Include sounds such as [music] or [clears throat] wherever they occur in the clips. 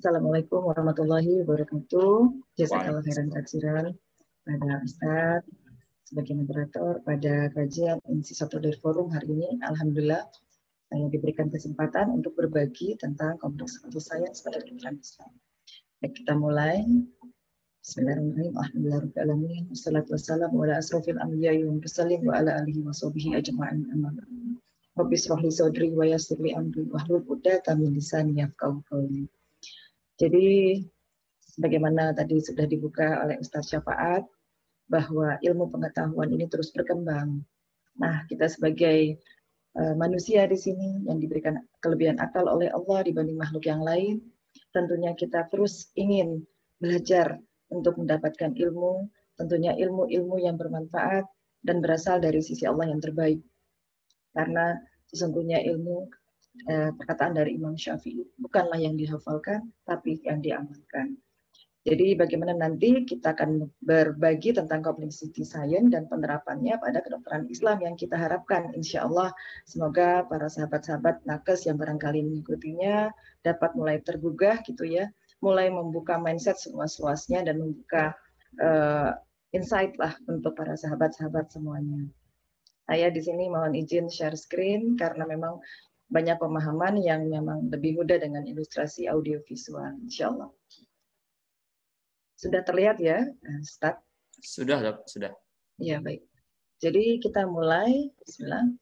Assalamualaikum warahmatullahi wabarakatuh. Jazakallah khairan katsiran pada Ustaz sebagai moderator pada kajian Insi dari Forum hari ini. Alhamdulillah saya diberikan kesempatan untuk berbagi tentang kompleks satu saya pada kedokteran Islam. Baik, kita mulai. Bismillahirrahmanirrahim. Alhamdulillahirrahmanirrahim. Assalamualaikum warahmatullahi wabarakatuh. Assalamualaikum warahmatullahi wa mursalin wa alihi wa sahbihi ajma'in amma Rabbi sodri wa yassirli amri wahlul 'uqdatam min lisani yafqahu jadi sebagaimana tadi sudah dibuka oleh Ustaz Syafaat bahwa ilmu pengetahuan ini terus berkembang. Nah, kita sebagai eh, manusia di sini yang diberikan kelebihan akal oleh Allah dibanding makhluk yang lain, tentunya kita terus ingin belajar untuk mendapatkan ilmu, tentunya ilmu-ilmu yang bermanfaat dan berasal dari sisi Allah yang terbaik. Karena sesungguhnya ilmu Eh, perkataan dari Imam Syafi'i bukanlah yang dihafalkan tapi yang diamalkan. Jadi bagaimana nanti kita akan berbagi tentang Cognitive science dan penerapannya pada kedokteran Islam yang kita harapkan. Insya Allah semoga para sahabat-sahabat nakes yang barangkali mengikutinya dapat mulai tergugah gitu ya, mulai membuka mindset seluas-luasnya dan membuka uh, insight lah untuk para sahabat-sahabat semuanya. Saya di sini mohon izin share screen karena memang banyak pemahaman yang memang lebih mudah dengan ilustrasi audiovisual, insya Allah. Sudah terlihat ya, eh, start Sudah, Dok. Sudah. Ya, baik. Jadi kita mulai. Bismillah.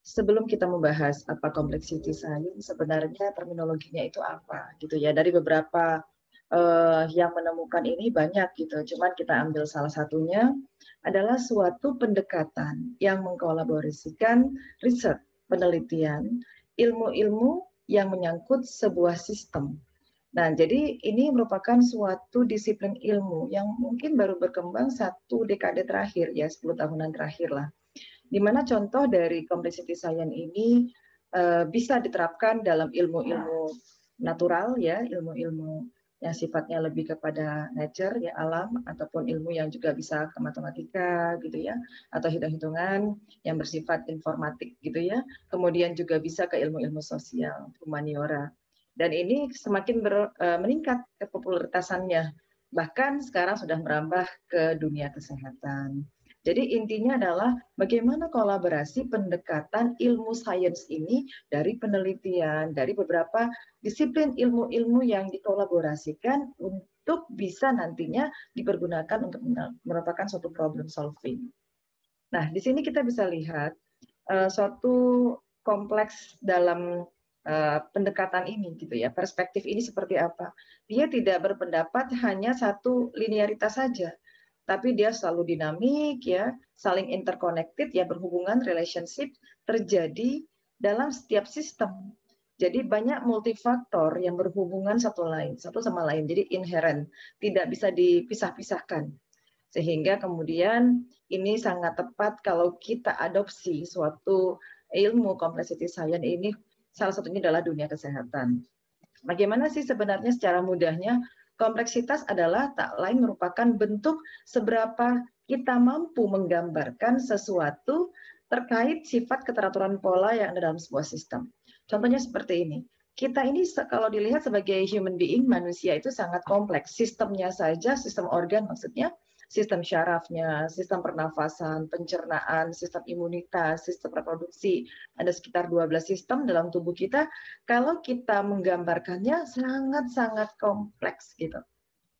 Sebelum kita membahas apa kompleksitas science, sebenarnya terminologinya itu apa, gitu ya. Dari beberapa uh, yang menemukan ini banyak gitu. Cuman kita ambil salah satunya adalah suatu pendekatan yang mengkolaborasikan riset penelitian ilmu-ilmu yang menyangkut sebuah sistem. Nah, jadi ini merupakan suatu disiplin ilmu yang mungkin baru berkembang satu dekade terakhir, ya 10 tahunan terakhir lah. Di mana contoh dari complexity science ini uh, bisa diterapkan dalam ilmu-ilmu natural, ya ilmu-ilmu yang sifatnya lebih kepada nature ya alam ataupun ilmu yang juga bisa ke matematika gitu ya atau hitung-hitungan yang bersifat informatik gitu ya kemudian juga bisa ke ilmu-ilmu sosial humaniora dan ini semakin ber, e, meningkat kepopuleritasannya bahkan sekarang sudah merambah ke dunia kesehatan jadi intinya adalah bagaimana kolaborasi pendekatan ilmu sains ini dari penelitian, dari beberapa disiplin ilmu-ilmu yang dikolaborasikan untuk bisa nantinya dipergunakan untuk merupakan suatu problem solving. Nah, di sini kita bisa lihat uh, suatu kompleks dalam Uh, pendekatan ini gitu ya perspektif ini seperti apa dia tidak berpendapat hanya satu linearitas saja tapi dia selalu dinamik ya, saling interconnected ya berhubungan relationship terjadi dalam setiap sistem. Jadi banyak multifaktor yang berhubungan satu lain, satu sama lain. Jadi inherent, tidak bisa dipisah-pisahkan. Sehingga kemudian ini sangat tepat kalau kita adopsi suatu ilmu complexity science ini salah satunya adalah dunia kesehatan. Bagaimana sih sebenarnya secara mudahnya Kompleksitas adalah tak lain merupakan bentuk seberapa kita mampu menggambarkan sesuatu terkait sifat keteraturan pola yang ada dalam sebuah sistem. Contohnya seperti ini. Kita ini kalau dilihat sebagai human being, manusia itu sangat kompleks. Sistemnya saja, sistem organ maksudnya, sistem syarafnya, sistem pernafasan, pencernaan, sistem imunitas, sistem reproduksi. Ada sekitar 12 sistem dalam tubuh kita. Kalau kita menggambarkannya sangat-sangat kompleks gitu.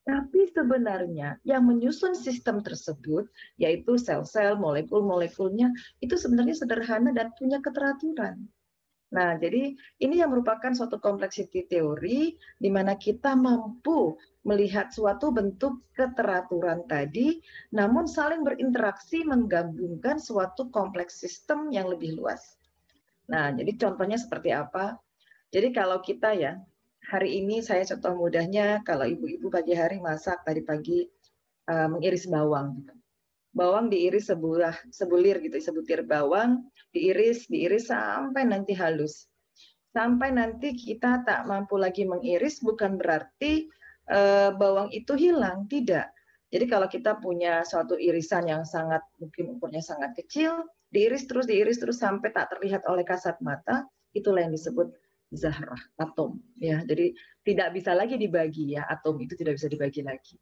Tapi sebenarnya yang menyusun sistem tersebut, yaitu sel-sel, molekul-molekulnya, itu sebenarnya sederhana dan punya keteraturan. Nah, jadi ini yang merupakan suatu kompleksiti teori di mana kita mampu melihat suatu bentuk keteraturan tadi, namun saling berinteraksi menggabungkan suatu kompleks sistem yang lebih luas. Nah, jadi contohnya seperti apa? Jadi kalau kita ya, hari ini saya contoh mudahnya kalau ibu-ibu pagi hari masak tadi pagi uh, mengiris bawang. Gitu. Bawang diiris sebulah, sebulir gitu, sebutir bawang, diiris, diiris sampai nanti halus sampai nanti kita tak mampu lagi mengiris bukan berarti Eh, bawang itu hilang, tidak. Jadi kalau kita punya suatu irisan yang sangat mungkin ukurnya sangat kecil, diiris terus diiris terus sampai tak terlihat oleh kasat mata, itulah yang disebut zahrah atom ya. Jadi tidak bisa lagi dibagi ya, atom itu tidak bisa dibagi lagi.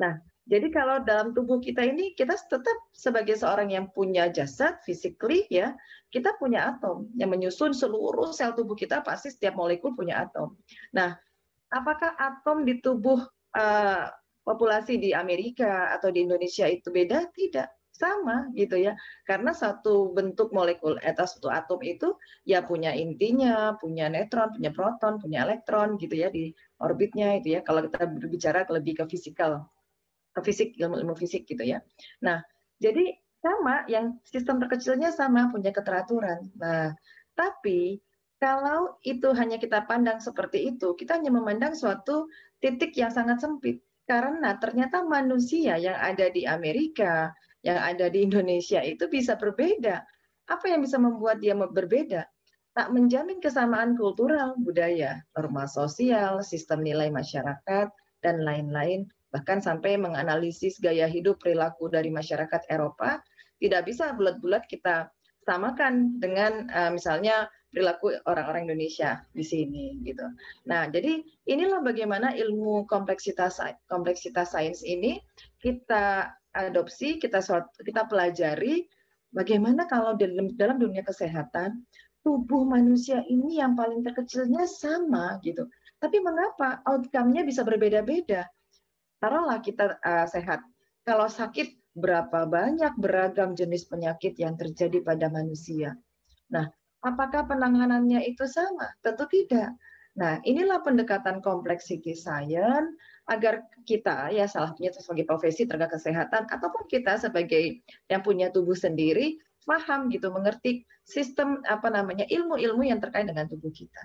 Nah, jadi kalau dalam tubuh kita ini kita tetap sebagai seorang yang punya jasad physically ya, kita punya atom yang menyusun seluruh sel tubuh kita pasti setiap molekul punya atom. Nah, apakah atom di tubuh uh, populasi di Amerika atau di Indonesia itu beda? Tidak, sama gitu ya. Karena satu bentuk molekul eh, atau satu atom itu ya punya intinya, punya netron, punya proton, punya elektron gitu ya di orbitnya itu ya. Kalau kita berbicara lebih ke fisikal, ke fisik ilmu, ilmu fisik gitu ya. Nah, jadi sama yang sistem terkecilnya sama punya keteraturan. Nah, tapi kalau itu hanya kita pandang seperti itu, kita hanya memandang suatu titik yang sangat sempit. Karena ternyata manusia yang ada di Amerika, yang ada di Indonesia itu bisa berbeda. Apa yang bisa membuat dia berbeda? Tak menjamin kesamaan kultural, budaya, norma sosial, sistem nilai masyarakat, dan lain-lain. Bahkan sampai menganalisis gaya hidup perilaku dari masyarakat Eropa, tidak bisa bulat-bulat kita samakan dengan eh, misalnya perilaku orang-orang Indonesia di sini gitu. Nah, jadi inilah bagaimana ilmu kompleksitas kompleksitas sains ini kita adopsi, kita kita pelajari bagaimana kalau dalam dalam dunia kesehatan tubuh manusia ini yang paling terkecilnya sama gitu. Tapi mengapa outcome-nya bisa berbeda-beda? Taruhlah kita uh, sehat. Kalau sakit berapa banyak beragam jenis penyakit yang terjadi pada manusia. Nah, Apakah penanganannya itu sama? Tentu tidak. Nah, inilah pendekatan kompleks science agar kita ya salah satunya sebagai profesi tenaga kesehatan ataupun kita sebagai yang punya tubuh sendiri paham gitu mengerti sistem apa namanya ilmu-ilmu yang terkait dengan tubuh kita.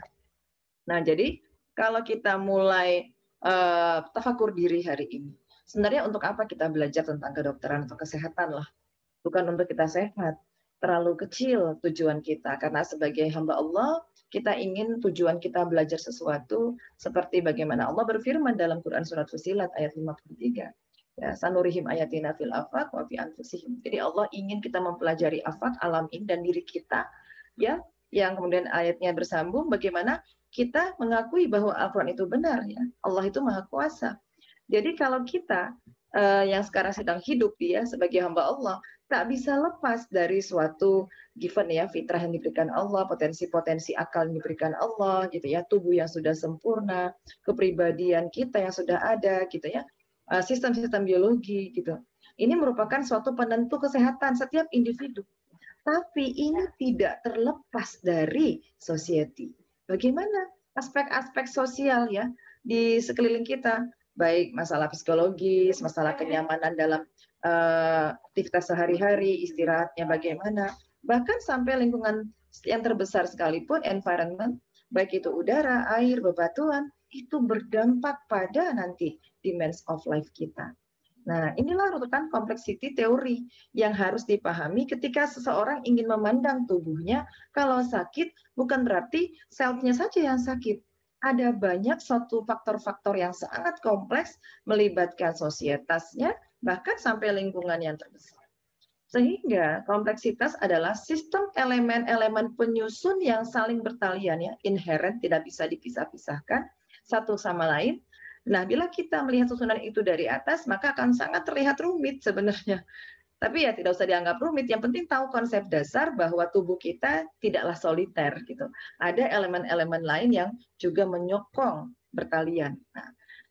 Nah, jadi kalau kita mulai uh, eh, tafakur diri hari ini, sebenarnya untuk apa kita belajar tentang kedokteran atau kesehatan lah? Bukan untuk kita sehat, terlalu kecil tujuan kita karena sebagai hamba Allah kita ingin tujuan kita belajar sesuatu seperti bagaimana Allah berfirman dalam Quran surat Fusilat ayat 53 ya sanurihim ayatina fil afaq wa fi anfusihim jadi Allah ingin kita mempelajari afak alam ini dan diri kita ya yang kemudian ayatnya bersambung bagaimana kita mengakui bahwa Al-Quran itu benar ya Allah itu maha kuasa jadi kalau kita uh, yang sekarang sedang hidup dia ya, sebagai hamba Allah tak bisa lepas dari suatu given ya fitrah yang diberikan Allah, potensi-potensi akal yang diberikan Allah gitu ya, tubuh yang sudah sempurna, kepribadian kita yang sudah ada gitu ya, eh, sistem-sistem biologi gitu. Ini merupakan suatu penentu kesehatan setiap individu. Tapi ini tidak terlepas dari society. Bagaimana aspek-aspek sosial ya di sekeliling kita, baik masalah psikologis, masalah kenyamanan dalam Eh, aktivitas sehari-hari, istirahatnya bagaimana, bahkan sampai lingkungan yang terbesar sekalipun environment, baik itu udara, air, bebatuan, itu berdampak pada nanti demands of life kita. Nah, inilah urutan kompleksiti teori yang harus dipahami ketika seseorang ingin memandang tubuhnya. Kalau sakit, bukan berarti selnya saja yang sakit. Ada banyak satu faktor-faktor yang sangat kompleks melibatkan sosietasnya, bahkan sampai lingkungan yang terbesar. Sehingga kompleksitas adalah sistem elemen-elemen penyusun yang saling bertalian ya, inherent tidak bisa dipisah-pisahkan satu sama lain. Nah, bila kita melihat susunan itu dari atas, maka akan sangat terlihat rumit sebenarnya. Tapi ya tidak usah dianggap rumit, yang penting tahu konsep dasar bahwa tubuh kita tidaklah soliter gitu. Ada elemen-elemen lain yang juga menyokong bertalian. Nah,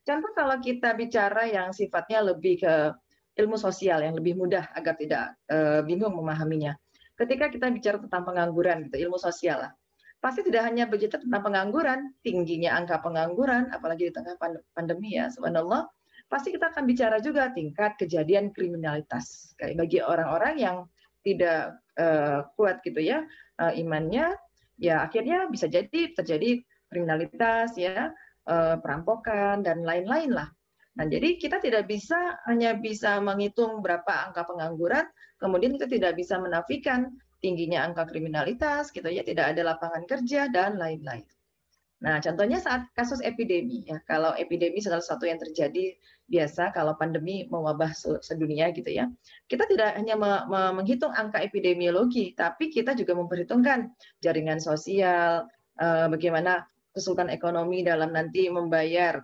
Contoh kalau kita bicara yang sifatnya lebih ke ilmu sosial yang lebih mudah agar tidak e, bingung memahaminya. Ketika kita bicara tentang pengangguran, gitu, ilmu sosial lah. Pasti tidak hanya berbicara tentang pengangguran, tingginya angka pengangguran, apalagi di tengah pandemi ya, subhanallah. Pasti kita akan bicara juga tingkat kejadian kriminalitas. Kayak bagi orang-orang yang tidak e, kuat gitu ya e, imannya, ya akhirnya bisa jadi terjadi kriminalitas ya Eh, perampokan dan lain-lain lah. Nah, jadi kita tidak bisa hanya bisa menghitung berapa angka pengangguran, kemudian kita tidak bisa menafikan tingginya angka kriminalitas, gitu ya, tidak ada lapangan kerja dan lain-lain. Nah, contohnya saat kasus epidemi ya. Kalau epidemi salah satu yang terjadi biasa kalau pandemi mewabah sedunia gitu ya. Kita tidak hanya menghitung angka epidemiologi, tapi kita juga memperhitungkan jaringan sosial, eh, bagaimana kesulitan ekonomi dalam nanti membayar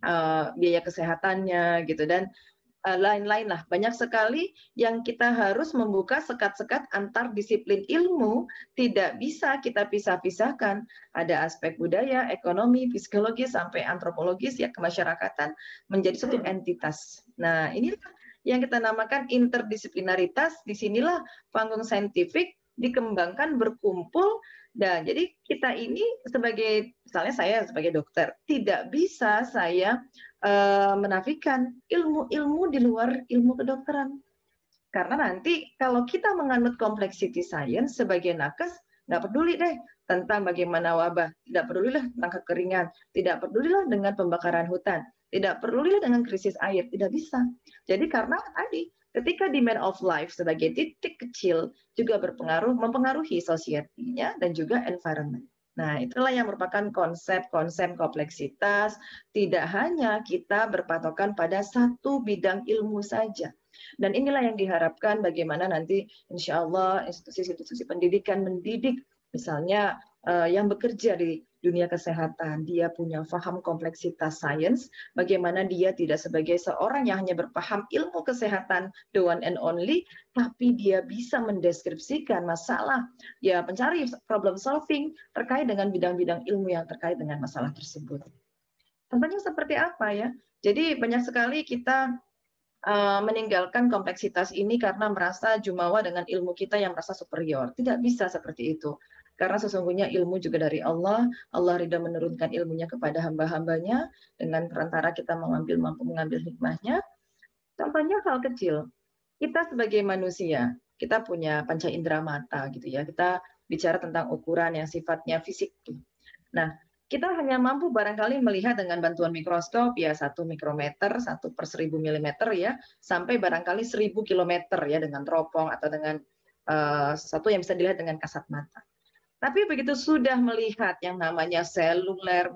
uh, biaya kesehatannya gitu dan eh, lain-lain lah banyak sekali yang kita harus membuka sekat-sekat antar disiplin ilmu tidak bisa kita pisah-pisahkan ada aspek budaya ekonomi psikologi sampai antropologis ya kemasyarakatan menjadi satu entitas nah ini yang kita namakan interdisiplinaritas disinilah panggung saintifik dikembangkan berkumpul dan jadi kita ini sebagai misalnya saya sebagai dokter tidak bisa saya e, menafikan ilmu-ilmu di luar ilmu kedokteran karena nanti kalau kita menganut complexity science sebagai nakes nggak peduli deh tentang bagaimana wabah tidak pedulilah tentang kekeringan tidak pedulilah dengan pembakaran hutan tidak perlu dengan krisis air tidak bisa jadi karena tadi Ketika demand of life sebagai titik kecil juga berpengaruh, mempengaruhi society-nya dan juga environment. Nah, itulah yang merupakan konsep-konsep kompleksitas. Tidak hanya kita berpatokan pada satu bidang ilmu saja. Dan inilah yang diharapkan bagaimana nanti insya Allah institusi-institusi pendidikan mendidik misalnya eh, yang bekerja di dunia kesehatan. Dia punya paham kompleksitas sains, bagaimana dia tidak sebagai seorang yang hanya berpaham ilmu kesehatan the one and only, tapi dia bisa mendeskripsikan masalah, ya mencari problem solving terkait dengan bidang-bidang ilmu yang terkait dengan masalah tersebut. Tentunya seperti apa ya? Jadi banyak sekali kita eh, meninggalkan kompleksitas ini karena merasa jumawa dengan ilmu kita yang merasa superior. Tidak bisa seperti itu. Karena sesungguhnya ilmu juga dari Allah. Allah ridha menurunkan ilmunya kepada hamba-hambanya dengan perantara kita mengambil mampu mengambil hikmahnya. Contohnya hal kecil. Kita sebagai manusia, kita punya panca indera mata gitu ya. Kita bicara tentang ukuran yang sifatnya fisik. Nah, kita hanya mampu barangkali melihat dengan bantuan mikroskop ya satu mikrometer satu per seribu milimeter ya sampai barangkali seribu kilometer ya dengan teropong atau dengan uh, eh, satu yang bisa dilihat dengan kasat mata. Tapi begitu sudah melihat yang namanya seluler,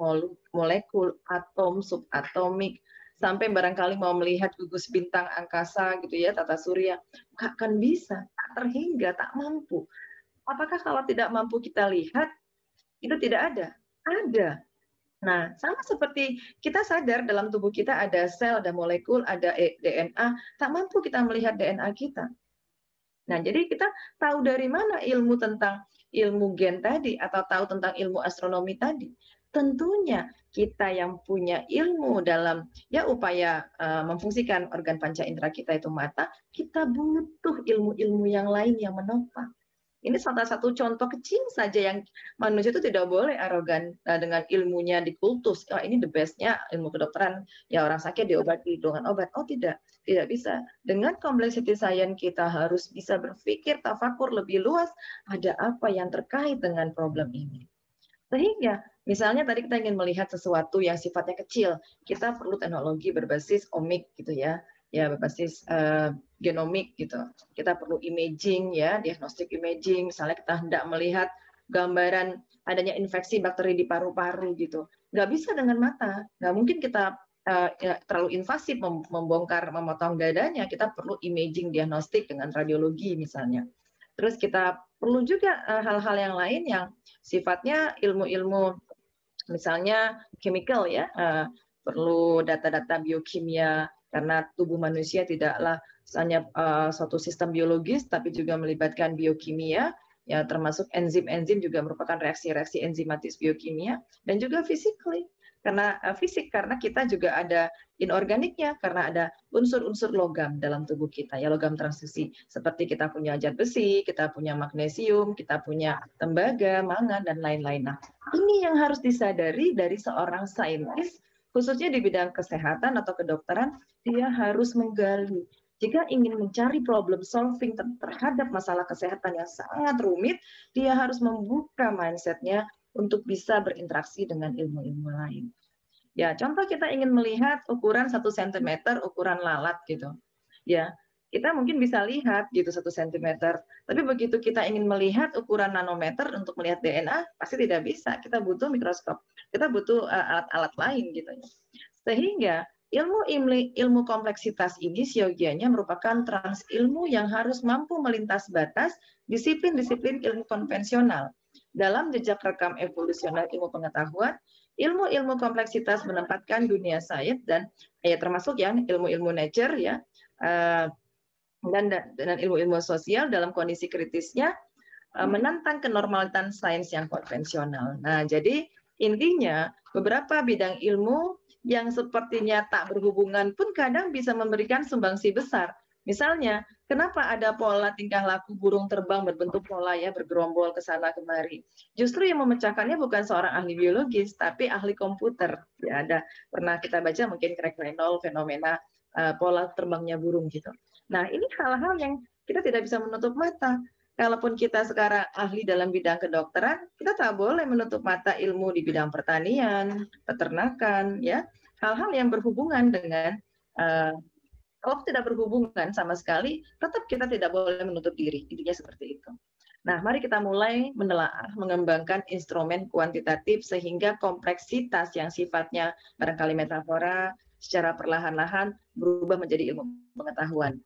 molekul, atom, subatomik, sampai barangkali mau melihat gugus bintang angkasa gitu ya, tata surya, gak akan bisa, tak terhingga, tak mampu. Apakah kalau tidak mampu kita lihat, itu tidak ada? Ada. Nah, sama seperti kita sadar dalam tubuh kita ada sel, ada molekul, ada e, DNA, tak mampu kita melihat DNA kita. Nah, jadi kita tahu dari mana ilmu tentang ilmu gen tadi atau tahu tentang ilmu astronomi tadi, tentunya kita yang punya ilmu dalam ya upaya uh, memfungsikan organ panca indera kita itu mata, kita butuh ilmu-ilmu yang lain yang menopang. Ini salah satu contoh kecil saja yang manusia itu tidak boleh arogan nah, dengan ilmunya dikultus. Oh, ini the bestnya ilmu kedokteran. Ya orang sakit diobati dengan obat. Oh tidak, tidak bisa. Dengan complexity science kita harus bisa berpikir tafakur lebih luas ada apa yang terkait dengan problem ini. Sehingga misalnya tadi kita ingin melihat sesuatu yang sifatnya kecil, kita perlu teknologi berbasis omik gitu ya ya berbasis uh, eh, genomik gitu. Kita perlu imaging ya, diagnostik imaging. Misalnya kita hendak melihat gambaran adanya infeksi bakteri di paru-paru gitu. Nggak bisa dengan mata. Nggak mungkin kita Eh, ya, terlalu invasif membongkar memotong dadanya kita perlu imaging diagnostik dengan radiologi misalnya terus kita perlu juga eh, hal-hal yang lain yang sifatnya ilmu-ilmu misalnya chemical ya eh, perlu data-data biokimia karena tubuh manusia tidaklah hanya suatu sistem biologis tapi juga melibatkan biokimia ya termasuk enzim-enzim juga merupakan reaksi-reaksi enzimatis biokimia dan juga physically karena eh, fisik karena kita juga ada inorganiknya karena ada unsur-unsur logam dalam tubuh kita ya logam transisi seperti kita punya zat besi, kita punya magnesium, kita punya tembaga, mangan dan lain-lain. Nah, ini yang harus disadari dari seorang saintis khususnya di bidang kesehatan atau kedokteran dia harus menggali jika ingin mencari problem solving terhadap masalah kesehatan yang sangat rumit, dia harus membuka mindsetnya untuk bisa berinteraksi dengan ilmu-ilmu lain. Ya, contoh kita ingin melihat ukuran 1 cm ukuran lalat gitu. Ya, kita mungkin bisa lihat gitu 1 cm. Tapi begitu kita ingin melihat ukuran nanometer untuk melihat DNA, pasti tidak bisa. Kita butuh mikroskop. Kita butuh eh, alat-alat uh, lain gitu. Sehingga ilmu imli ilmu kompleksitas ini siogianya merupakan trans ilmu yang harus mampu melintas batas disiplin-disiplin ilmu konvensional dalam jejak rekam evolusional ilmu pengetahuan ilmu-ilmu kompleksitas menempatkan dunia sains dan ya termasuk yang ilmu-ilmu nature ya eh, dan dengan ilmu-ilmu sosial dalam kondisi kritisnya eh, menantang kenormalitan sains yang konvensional. Nah, jadi intinya beberapa bidang ilmu yang sepertinya tak berhubungan pun kadang bisa memberikan sumbangsi besar. Misalnya, Kenapa ada pola tingkah laku burung terbang berbentuk pola ya bergerombol ke sana kemari? Justru yang memecahkannya bukan seorang ahli biologis tapi ahli komputer. Ya ada pernah kita baca mungkin Craig Reynold fenomena uh, pola terbangnya burung gitu. Nah, ini hal-hal yang kita tidak bisa menutup mata. Kalaupun kita sekarang ahli dalam bidang kedokteran, kita tak boleh menutup mata ilmu di bidang pertanian, peternakan, ya hal-hal yang berhubungan dengan uh, kalau tidak berhubungan sama sekali, tetap kita tidak boleh menutup diri. Intinya seperti itu. Nah, mari kita mulai menelaah, mengembangkan instrumen kuantitatif sehingga kompleksitas yang sifatnya barangkali metafora secara perlahan-lahan berubah menjadi ilmu pengetahuan.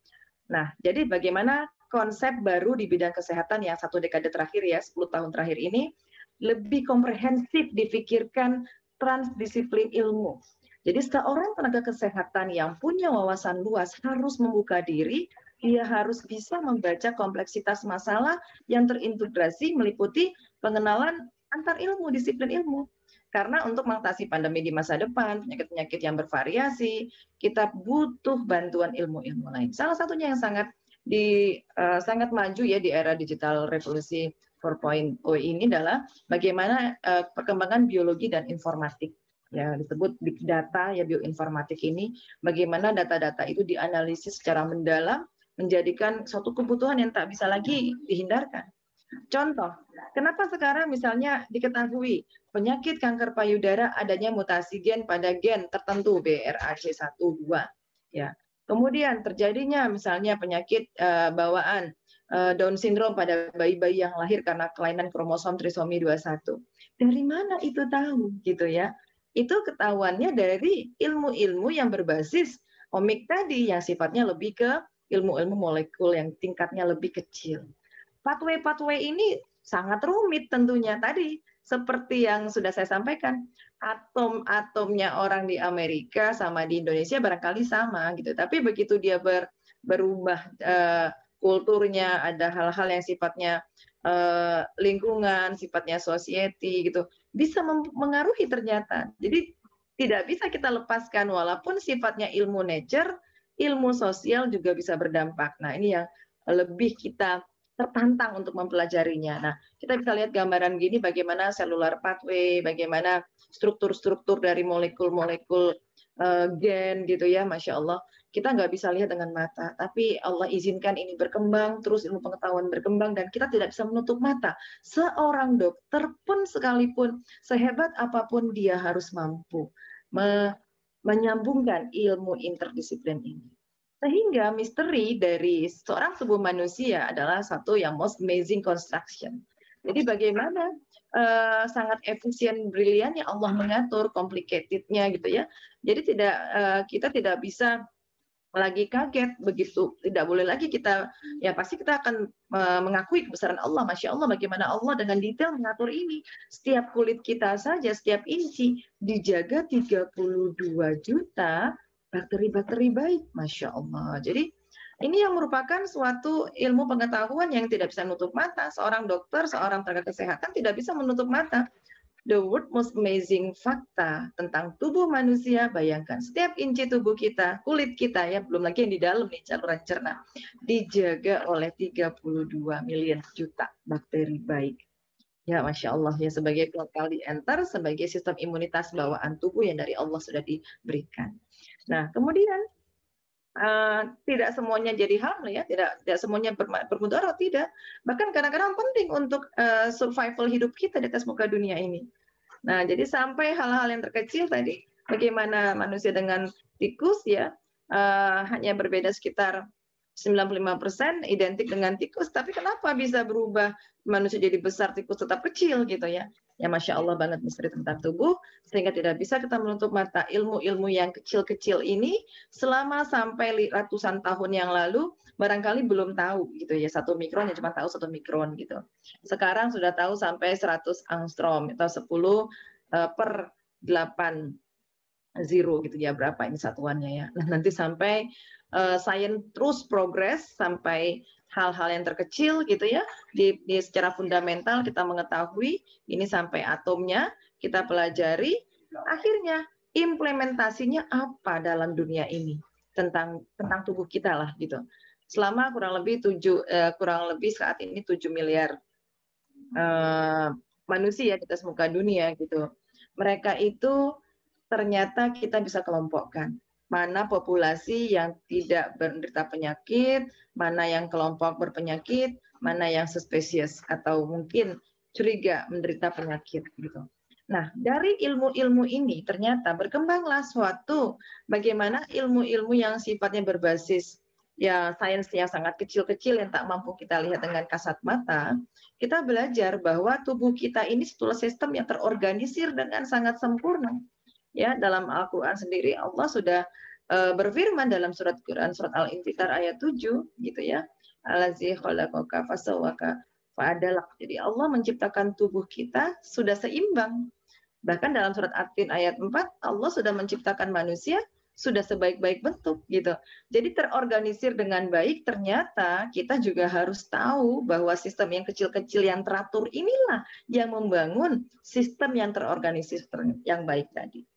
Nah, jadi bagaimana konsep baru di bidang kesehatan yang satu dekade terakhir ya, 10 tahun terakhir ini, lebih komprehensif difikirkan transdisiplin ilmu jadi seorang tenaga kesehatan yang punya wawasan luas harus membuka diri, dia harus bisa membaca kompleksitas masalah yang terintegrasi meliputi pengenalan antar ilmu, disiplin ilmu. Karena untuk mengatasi pandemi di masa depan, penyakit-penyakit yang bervariasi, kita butuh bantuan ilmu-ilmu lain. Salah satunya yang sangat di uh, sangat maju ya di era digital revolusi 4.0 ini adalah bagaimana uh, perkembangan biologi dan informatik ya disebut big data ya bioinformatik ini bagaimana data-data itu dianalisis secara mendalam menjadikan suatu kebutuhan yang tak bisa lagi dihindarkan. Contoh, kenapa sekarang misalnya diketahui penyakit kanker payudara adanya mutasi gen pada gen tertentu BRAC12 ya. Kemudian terjadinya misalnya penyakit uh, bawaan uh, Down syndrome pada bayi-bayi yang lahir karena kelainan kromosom trisomi 21. Dari mana itu tahu gitu ya? itu ketahuannya dari ilmu-ilmu yang berbasis omik tadi yang sifatnya lebih ke ilmu-ilmu molekul yang tingkatnya lebih kecil. Pathway-pathway ini sangat rumit tentunya tadi seperti yang sudah saya sampaikan atom-atomnya orang di Amerika sama di Indonesia barangkali sama gitu tapi begitu dia ber, berubah eh, kulturnya ada hal-hal yang sifatnya eh, lingkungan sifatnya society gitu bisa mempengaruhi ternyata. Jadi tidak bisa kita lepaskan walaupun sifatnya ilmu nature, ilmu sosial juga bisa berdampak. Nah, ini yang lebih kita tertantang untuk mempelajarinya. Nah, kita bisa lihat gambaran gini bagaimana selular pathway, bagaimana struktur-struktur dari molekul-molekul eh, gen gitu ya, masya Allah kita nggak bisa lihat dengan mata, tapi Allah izinkan ini berkembang, terus ilmu pengetahuan berkembang, dan kita tidak bisa menutup mata. Seorang dokter pun sekalipun, sehebat apapun dia harus mampu me menyambungkan ilmu interdisiplin ini. Sehingga misteri dari seorang tubuh manusia adalah satu yang most amazing construction. Jadi bagaimana uh, sangat efisien briliannya Allah mengatur complicatednya gitu ya. Jadi tidak uh, kita tidak bisa lagi kaget begitu tidak boleh lagi kita ya pasti kita akan e, mengakui kebesaran Allah masya Allah bagaimana Allah dengan detail mengatur ini setiap kulit kita saja setiap inci dijaga 32 juta bakteri-bakteri baik masya Allah jadi ini yang merupakan suatu ilmu pengetahuan yang tidak bisa menutup mata. Seorang dokter, seorang tenaga kesehatan tidak bisa menutup mata the world most amazing fakta tentang tubuh manusia. Bayangkan setiap inci tubuh kita, kulit kita ya, belum lagi yang di dalam nih saluran cerna, dijaga oleh 32 miliar juta bakteri baik. Ya, Masya Allah, ya sebagai di enter, sebagai sistem imunitas bawaan tubuh yang dari Allah sudah diberikan. Nah, kemudian Eh, tidak semuanya jadi hal ya, tidak tidak semuanya bermudarat oh, tidak. Bahkan kadang-kadang penting untuk uh, survival hidup kita di atas muka dunia ini. Nah, jadi sampai hal-hal yang terkecil tadi, bagaimana manusia dengan tikus ya uh, hanya berbeda sekitar 95% identik dengan tikus, tapi kenapa bisa berubah manusia jadi besar, tikus tetap kecil gitu ya? ya Masya Allah banget misteri tentang tubuh, sehingga tidak bisa kita menutup mata ilmu-ilmu yang kecil-kecil ini selama sampai ratusan tahun yang lalu, barangkali belum tahu gitu ya, satu mikron ya cuma tahu satu mikron gitu. Sekarang sudah tahu sampai 100 angstrom atau 10 eh, per 8 zero gitu ya, berapa ini satuannya ya. Nah nanti sampai uh, sains terus progres sampai hal-hal yang terkecil gitu ya di, di secara fundamental kita mengetahui ini sampai atomnya kita pelajari akhirnya implementasinya apa dalam dunia ini tentang tentang tubuh kita lah gitu selama kurang lebih tujuh eh, kurang lebih saat ini 7 miliar eh, manusia kita semuka dunia gitu mereka itu ternyata kita bisa kelompokkan mana populasi yang tidak menderita penyakit, mana yang kelompok berpenyakit, mana yang suspicious atau mungkin curiga menderita penyakit gitu. Nah, dari ilmu-ilmu ini ternyata berkembanglah suatu bagaimana ilmu-ilmu yang sifatnya berbasis ya sains yang sangat kecil-kecil yang tak mampu kita lihat dengan kasat mata, kita belajar bahwa tubuh kita ini sebuah sistem yang terorganisir dengan sangat sempurna. Ya, dalam Al-Qur'an sendiri Allah sudah uh, berfirman dalam surat Quran surat Al-Infitar ayat 7 gitu ya. Allazi khalaqaka fasawaka fa'adalak. Jadi Allah menciptakan tubuh kita sudah seimbang. Bahkan dalam surat At-Tin ayat 4 Allah sudah menciptakan manusia sudah sebaik-baik bentuk gitu. Jadi terorganisir dengan baik ternyata kita juga harus tahu bahwa sistem yang kecil-kecil yang teratur inilah yang membangun sistem yang terorganisir yang baik tadi.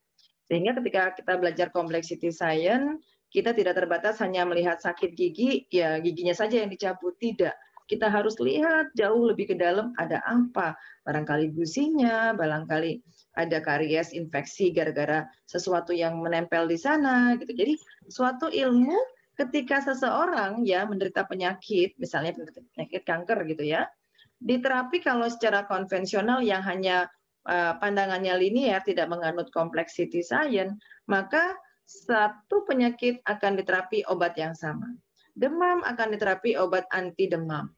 Sehingga ketika kita belajar complexity science, kita tidak terbatas hanya melihat sakit gigi, ya giginya saja yang dicabut, tidak. Kita harus lihat jauh lebih ke dalam ada apa, barangkali gusinya, barangkali ada karies infeksi gara-gara sesuatu yang menempel di sana gitu. Jadi suatu ilmu ketika seseorang ya menderita penyakit, misalnya penyakit kanker gitu ya, diterapi kalau secara konvensional yang hanya Eh, pandangannya linier, tidak menganut complexity science, maka satu penyakit akan diterapi obat yang sama. Demam akan diterapi obat anti demam.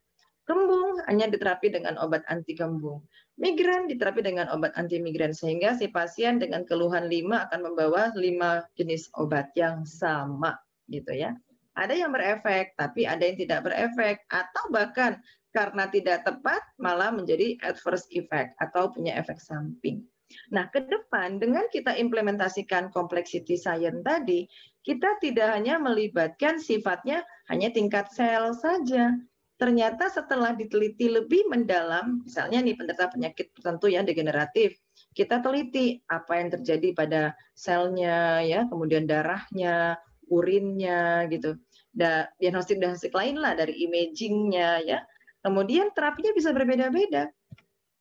Kembung hanya diterapi dengan obat anti kembung. Migran diterapi dengan obat anti migran sehingga si pasien dengan keluhan lima akan membawa lima jenis obat yang sama gitu ya. Ada yang berefek, tapi ada yang tidak berefek, atau bahkan karena tidak tepat malah menjadi adverse effect atau punya efek samping. Nah, ke depan dengan kita implementasikan complexity science tadi, kita tidak hanya melibatkan sifatnya hanya tingkat sel saja. Ternyata setelah diteliti lebih mendalam, misalnya nih penderita penyakit tertentu yang degeneratif, kita teliti apa yang terjadi pada selnya ya, kemudian darahnya, urinnya gitu. Da, diagnostik diagnostik lain lah dari imagingnya ya Kemudian terapinya bisa berbeda-beda.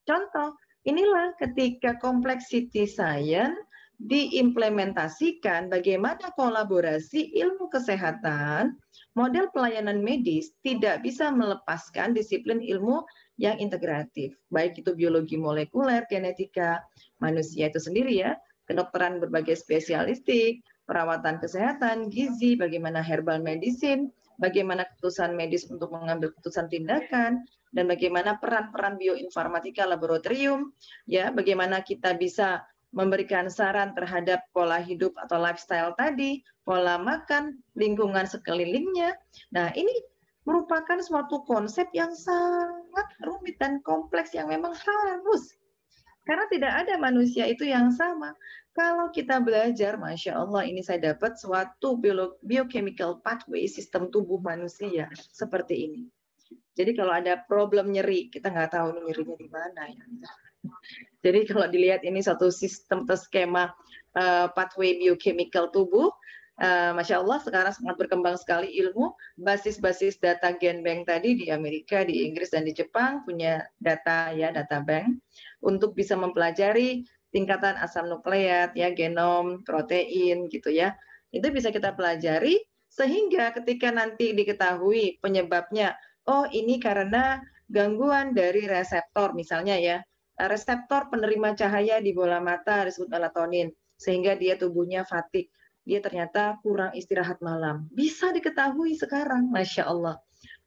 Contoh, inilah ketika kompleksity science diimplementasikan bagaimana kolaborasi ilmu kesehatan, model pelayanan medis tidak bisa melepaskan disiplin ilmu yang integratif, baik itu biologi molekuler, genetika, manusia itu sendiri ya, kedokteran berbagai spesialistik, perawatan kesehatan, gizi, bagaimana herbal medicine, bagaimana keputusan medis untuk mengambil keputusan tindakan, dan bagaimana peran-peran bioinformatika laboratorium, ya, bagaimana kita bisa memberikan saran terhadap pola hidup atau lifestyle tadi, pola makan, lingkungan sekelilingnya. Nah, ini merupakan suatu konsep yang sangat rumit dan kompleks yang memang harus karena tidak ada manusia itu yang sama. Kalau kita belajar, Masya Allah, ini saya dapat suatu biochemical pathway sistem tubuh manusia seperti ini. Jadi kalau ada problem nyeri, kita nggak tahu nyerinya di mana. Ya. Jadi kalau dilihat ini satu sistem atau skema uh, pathway biochemical tubuh, uh, masya Allah sekarang sangat berkembang sekali ilmu basis-basis data gen bank tadi di Amerika, di Inggris dan di Jepang punya data ya data bank untuk bisa mempelajari tingkatan asam nukleat ya genom protein gitu ya itu bisa kita pelajari sehingga ketika nanti diketahui penyebabnya oh ini karena gangguan dari reseptor misalnya ya reseptor penerima cahaya di bola mata disebut melatonin sehingga dia tubuhnya fatik dia ternyata kurang istirahat malam bisa diketahui sekarang masya Allah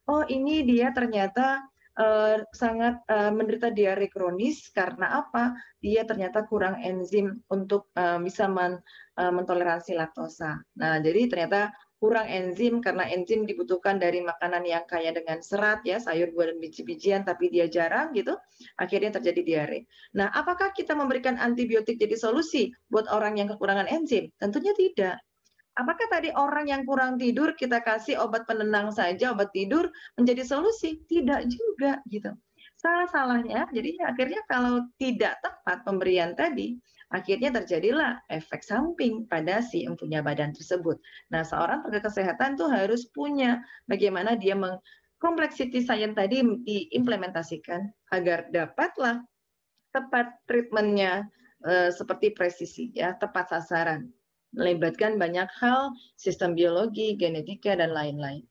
oh ini dia ternyata uh, sangat uh, menderita diare kronis karena apa? Dia ternyata kurang enzim untuk uh, bisa men, uh, mentoleransi laktosa. Nah, jadi ternyata kurang enzim karena enzim dibutuhkan dari makanan yang kaya dengan serat ya sayur buah dan biji-bijian tapi dia jarang gitu akhirnya terjadi diare. Nah apakah kita memberikan antibiotik jadi solusi buat orang yang kekurangan enzim? Tentunya tidak apakah tadi orang yang kurang tidur kita kasih obat penenang saja obat tidur menjadi solusi? Tidak juga gitu. Salah-salahnya, jadi akhirnya kalau tidak tepat pemberian tadi, akhirnya terjadilah efek samping pada si empunya badan tersebut. Nah, seorang tenaga kesehatan tuh harus punya bagaimana dia meng kompleksiti sains tadi diimplementasikan agar dapatlah tepat treatmentnya eh, seperti presisi ya tepat sasaran melibatkan banyak hal, sistem biologi, genetika, dan lain-lain.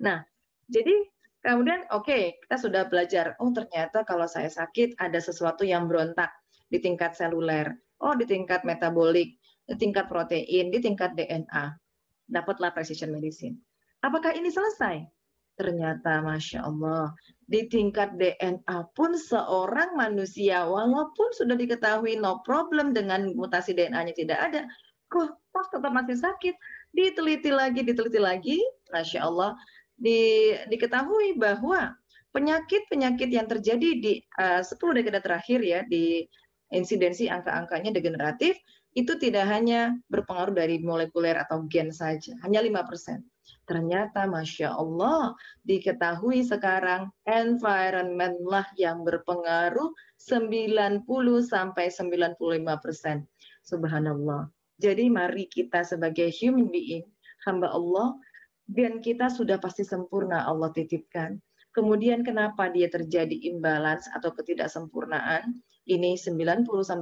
Nah, jadi kemudian oke, okay, kita sudah belajar, oh ternyata kalau saya sakit ada sesuatu yang berontak di tingkat seluler, oh di tingkat metabolik, di tingkat protein, di tingkat DNA. Dapatlah precision medicine. Apakah ini selesai? Ternyata, masya Allah, di tingkat DNA pun seorang manusia, walaupun sudah diketahui no problem dengan mutasi DNA-nya tidak ada, kok tetap masih sakit. Diteliti lagi, diteliti lagi, Masya Allah, di, diketahui bahwa penyakit-penyakit yang terjadi di eh, uh, 10 dekade terakhir ya, di insidensi angka-angkanya degeneratif, itu tidak hanya berpengaruh dari molekuler atau gen saja, hanya lima persen. Ternyata Masya Allah diketahui sekarang environment lah yang berpengaruh 90 sampai persen. Subhanallah. Jadi mari kita sebagai human being, hamba Allah, dan kita sudah pasti sempurna Allah titipkan. Kemudian kenapa dia terjadi imbalance atau ketidaksempurnaan? Ini 90-95%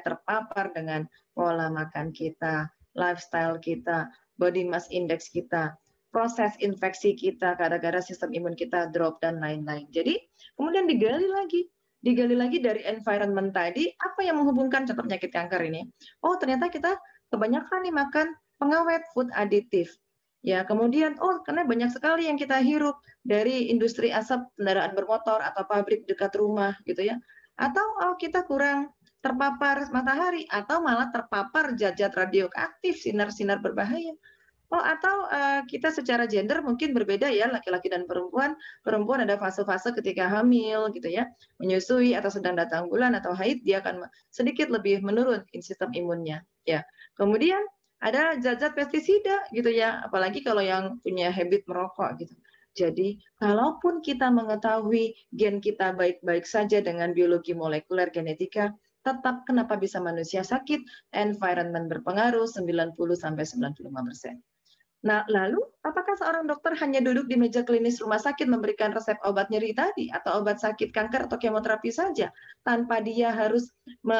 terpapar dengan pola makan kita, lifestyle kita, body mass index kita, proses infeksi kita, gara-gara sistem imun kita drop, dan lain-lain. Jadi kemudian digali lagi, digali lagi dari environment tadi, apa yang menghubungkan contoh penyakit kanker ini? Oh, ternyata kita kebanyakan nih makan pengawet food additive. Ya, kemudian oh karena banyak sekali yang kita hirup dari industri asap kendaraan bermotor atau pabrik dekat rumah gitu ya. Atau oh kita kurang terpapar matahari atau malah terpapar zat-zat radioaktif, sinar-sinar berbahaya Oh atau uh, kita secara gender mungkin berbeda ya laki-laki dan perempuan. Perempuan ada fase-fase ketika hamil gitu ya, menyusui atau sedang datang bulan atau haid dia akan sedikit lebih menurun sistem imunnya. Ya. Kemudian ada zat-zat pestisida gitu ya, apalagi kalau yang punya habit merokok gitu. Jadi, kalaupun kita mengetahui gen kita baik-baik saja dengan biologi molekuler genetika, tetap kenapa bisa manusia sakit? Environment berpengaruh 90 sampai 95 persen. Nah, lalu apakah seorang dokter hanya duduk di meja klinis rumah sakit memberikan resep obat nyeri tadi atau obat sakit kanker atau kemoterapi saja tanpa dia harus me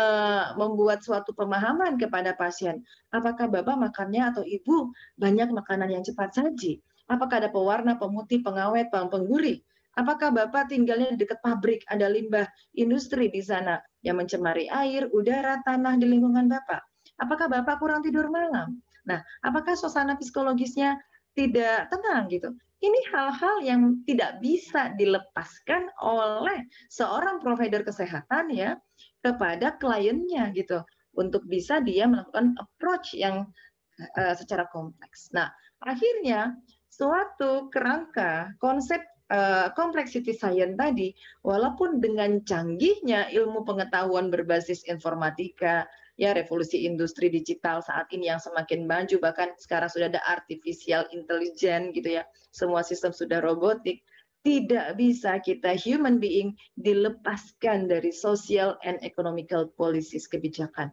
membuat suatu pemahaman kepada pasien? Apakah bapak makannya atau ibu banyak makanan yang cepat saji? Apakah ada pewarna, pemutih, pengawet, penggurih? Apakah Bapak tinggalnya dekat pabrik, ada limbah industri di sana yang mencemari air, udara, tanah di lingkungan Bapak? Apakah Bapak kurang tidur malam? Nah, apakah suasana psikologisnya tidak tenang gitu? Ini hal-hal yang tidak bisa dilepaskan oleh seorang provider kesehatan ya kepada kliennya gitu untuk bisa dia melakukan approach yang uh, secara kompleks. Nah, akhirnya suatu kerangka konsep eh, kompleksity complexity science tadi, walaupun dengan canggihnya ilmu pengetahuan berbasis informatika, ya revolusi industri digital saat ini yang semakin maju bahkan sekarang sudah ada artificial intelligence gitu ya semua sistem sudah robotik tidak bisa kita human being dilepaskan dari social and economical policies kebijakan.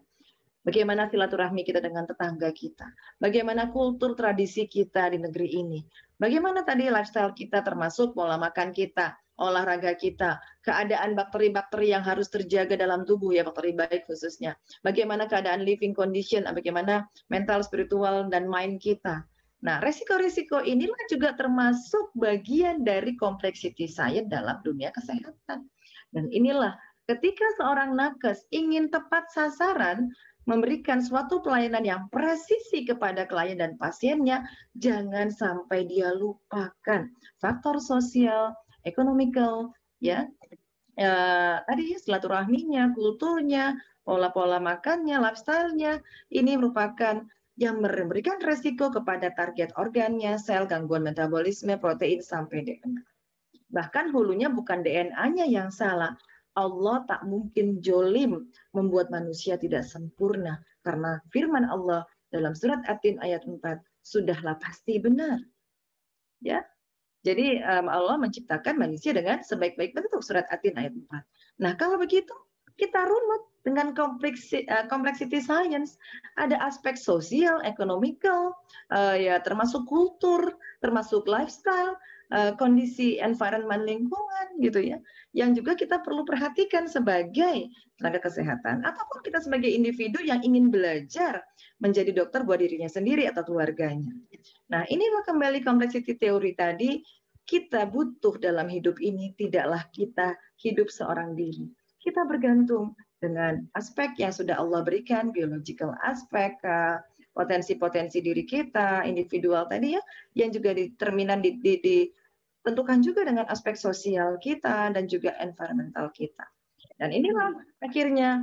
Bagaimana silaturahmi kita dengan tetangga kita? Bagaimana kultur tradisi kita di negeri ini? Bagaimana tadi lifestyle kita termasuk pola makan kita? olahraga kita, keadaan bakteri-bakteri yang harus terjaga dalam tubuh ya bakteri baik khususnya. Bagaimana keadaan living condition, bagaimana mental, spiritual dan mind kita. Nah, resiko-resiko inilah juga termasuk bagian dari kompleksiti saya dalam dunia kesehatan. Dan inilah ketika seorang nakes ingin tepat sasaran, memberikan suatu pelayanan yang presisi kepada klien dan pasiennya, jangan sampai dia lupakan faktor sosial, Ekonomikal, ya hmm. eh, tadi silaturahminya kulturnya pola-pola makannya lifestyle-nya, ini merupakan yang memberikan resiko kepada target organnya, sel, gangguan metabolisme, protein, sampai DNA. Bahkan hulunya bukan DNA-nya yang salah. Allah tak mungkin jolim membuat manusia tidak sempurna. Karena firman Allah dalam surat Atin ayat 4 sudahlah pasti benar. Ya, jadi um, Allah menciptakan manusia dengan sebaik-baik bentuk surat Atin ayat 4. Nah, kalau begitu kita runut dengan kompleksi, uh, eh, complexity science, ada aspek sosial, ekonomikal, uh, eh, ya termasuk kultur, termasuk lifestyle, Eh, kondisi environment lingkungan gitu ya, yang juga kita perlu perhatikan sebagai tenaga kesehatan ataupun kita sebagai individu yang ingin belajar menjadi dokter buat dirinya sendiri atau keluarganya. Nah, inilah kembali kompleksiti teori tadi kita butuh dalam hidup ini tidaklah kita hidup seorang diri. Kita bergantung dengan aspek yang sudah Allah berikan, biological aspek, potensi-potensi diri kita individual tadi ya yang juga determinan di, di, ditentukan juga dengan aspek sosial kita dan juga environmental kita dan inilah akhirnya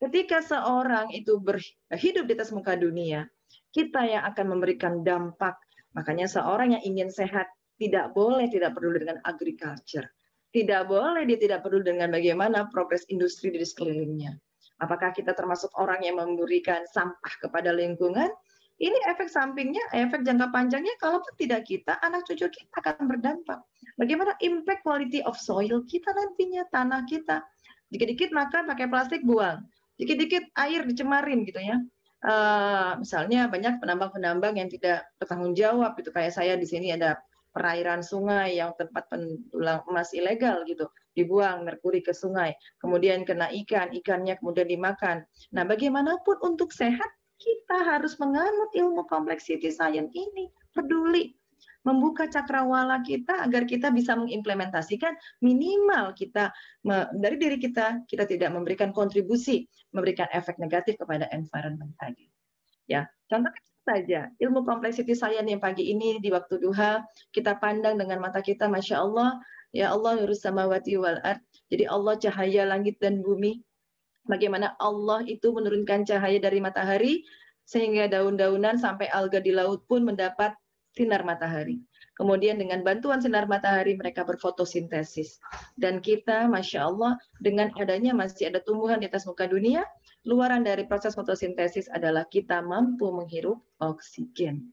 ketika seorang itu berhidup di atas muka dunia kita yang akan memberikan dampak makanya seorang yang ingin sehat tidak boleh tidak perlu dengan agriculture tidak boleh dia tidak perlu dengan bagaimana progres industri di sekelilingnya Apakah kita termasuk orang yang memberikan sampah kepada lingkungan? Ini efek sampingnya, efek jangka panjangnya, kalaupun tidak kita, anak cucu kita akan berdampak. Bagaimana impact quality of soil kita nantinya, tanah kita. Dikit-dikit makan pakai plastik, buang. Dikit-dikit air dicemarin gitu ya. Uh, misalnya banyak penambang-penambang yang tidak bertanggung jawab itu, kayak saya di sini ada perairan sungai yang tempat pendulang emas ilegal gitu dibuang merkuri ke sungai, kemudian kena ikan, ikannya kemudian dimakan. Nah, bagaimanapun untuk sehat kita harus menganut ilmu complexity science ini, peduli membuka cakrawala kita agar kita bisa mengimplementasikan minimal kita dari diri kita kita tidak memberikan kontribusi memberikan efek negatif kepada environment tadi ya contoh kecil saja ilmu kompleksiti saya yang pagi ini di waktu duha kita pandang dengan mata kita masya Allah Ya Allah nurus samawati wal ard. Jadi Allah cahaya langit dan bumi. Bagaimana Allah itu menurunkan cahaya dari matahari sehingga daun-daunan sampai alga di laut pun mendapat sinar matahari. Kemudian dengan bantuan sinar matahari mereka berfotosintesis. Dan kita, Masya Allah, dengan adanya masih ada tumbuhan di atas muka dunia, luaran dari proses fotosintesis adalah kita mampu menghirup oksigen.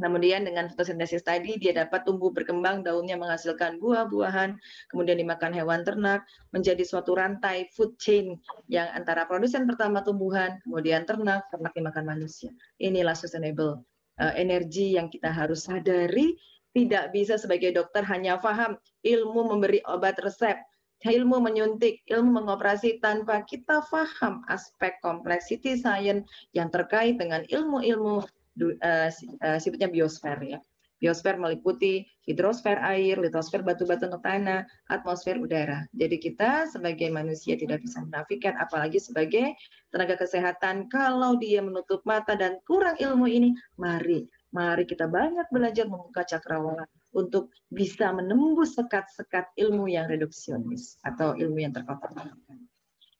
Kemudian dengan fotosintesis tadi dia dapat tumbuh berkembang daunnya menghasilkan buah-buahan, kemudian dimakan hewan ternak, menjadi suatu rantai food chain yang antara produsen pertama tumbuhan, kemudian ternak, ternak dimakan manusia. Inilah sustainable uh, eh, energy yang kita harus sadari tidak bisa sebagai dokter hanya paham ilmu memberi obat resep, ilmu menyuntik, ilmu mengoperasi tanpa kita paham aspek kompleksiti sains yang terkait dengan ilmu-ilmu Eh, sifatnya eh, biosfer ya. Biosfer meliputi hidrosfer air, litosfer batu-batu untuk tanah, atmosfer udara. Jadi kita sebagai manusia tidak bisa menafikan, apalagi sebagai tenaga kesehatan, kalau dia menutup mata dan kurang ilmu ini, mari, mari kita banyak belajar membuka cakrawala untuk bisa menembus sekat-sekat ilmu yang reduksionis atau ilmu yang terkotak.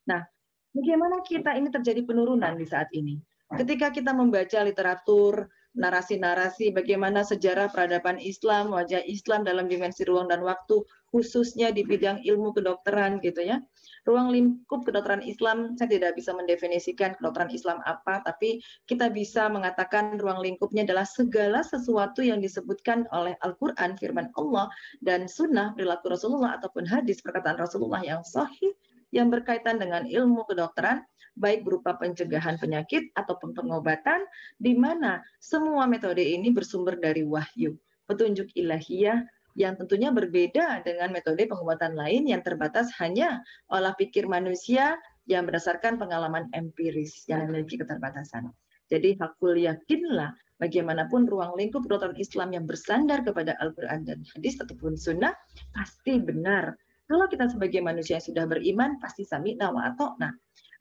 Nah, bagaimana kita ini terjadi penurunan di saat ini? Ketika kita membaca literatur, narasi-narasi bagaimana sejarah peradaban Islam, wajah Islam dalam dimensi ruang dan waktu, khususnya di bidang ilmu kedokteran gitu ya. Ruang lingkup kedokteran Islam, saya tidak bisa mendefinisikan kedokteran Islam apa, tapi kita bisa mengatakan ruang lingkupnya adalah segala sesuatu yang disebutkan oleh Al-Quran, firman Allah, dan sunnah, perilaku Rasulullah, ataupun hadis perkataan Rasulullah yang sahih, yang berkaitan dengan ilmu kedokteran, baik berupa pencegahan penyakit ataupun pengobatan, di mana semua metode ini bersumber dari wahyu, petunjuk ilahiyah yang tentunya berbeda dengan metode pengobatan lain yang terbatas hanya olah pikir manusia yang berdasarkan pengalaman empiris yang memiliki keterbatasan. Jadi hakul yakinlah bagaimanapun ruang lingkup kedokteran Islam yang bersandar kepada Al-Quran dan hadis ataupun sunnah pasti benar kalau kita sebagai manusia yang sudah beriman, pasti sami nawa atau Nah,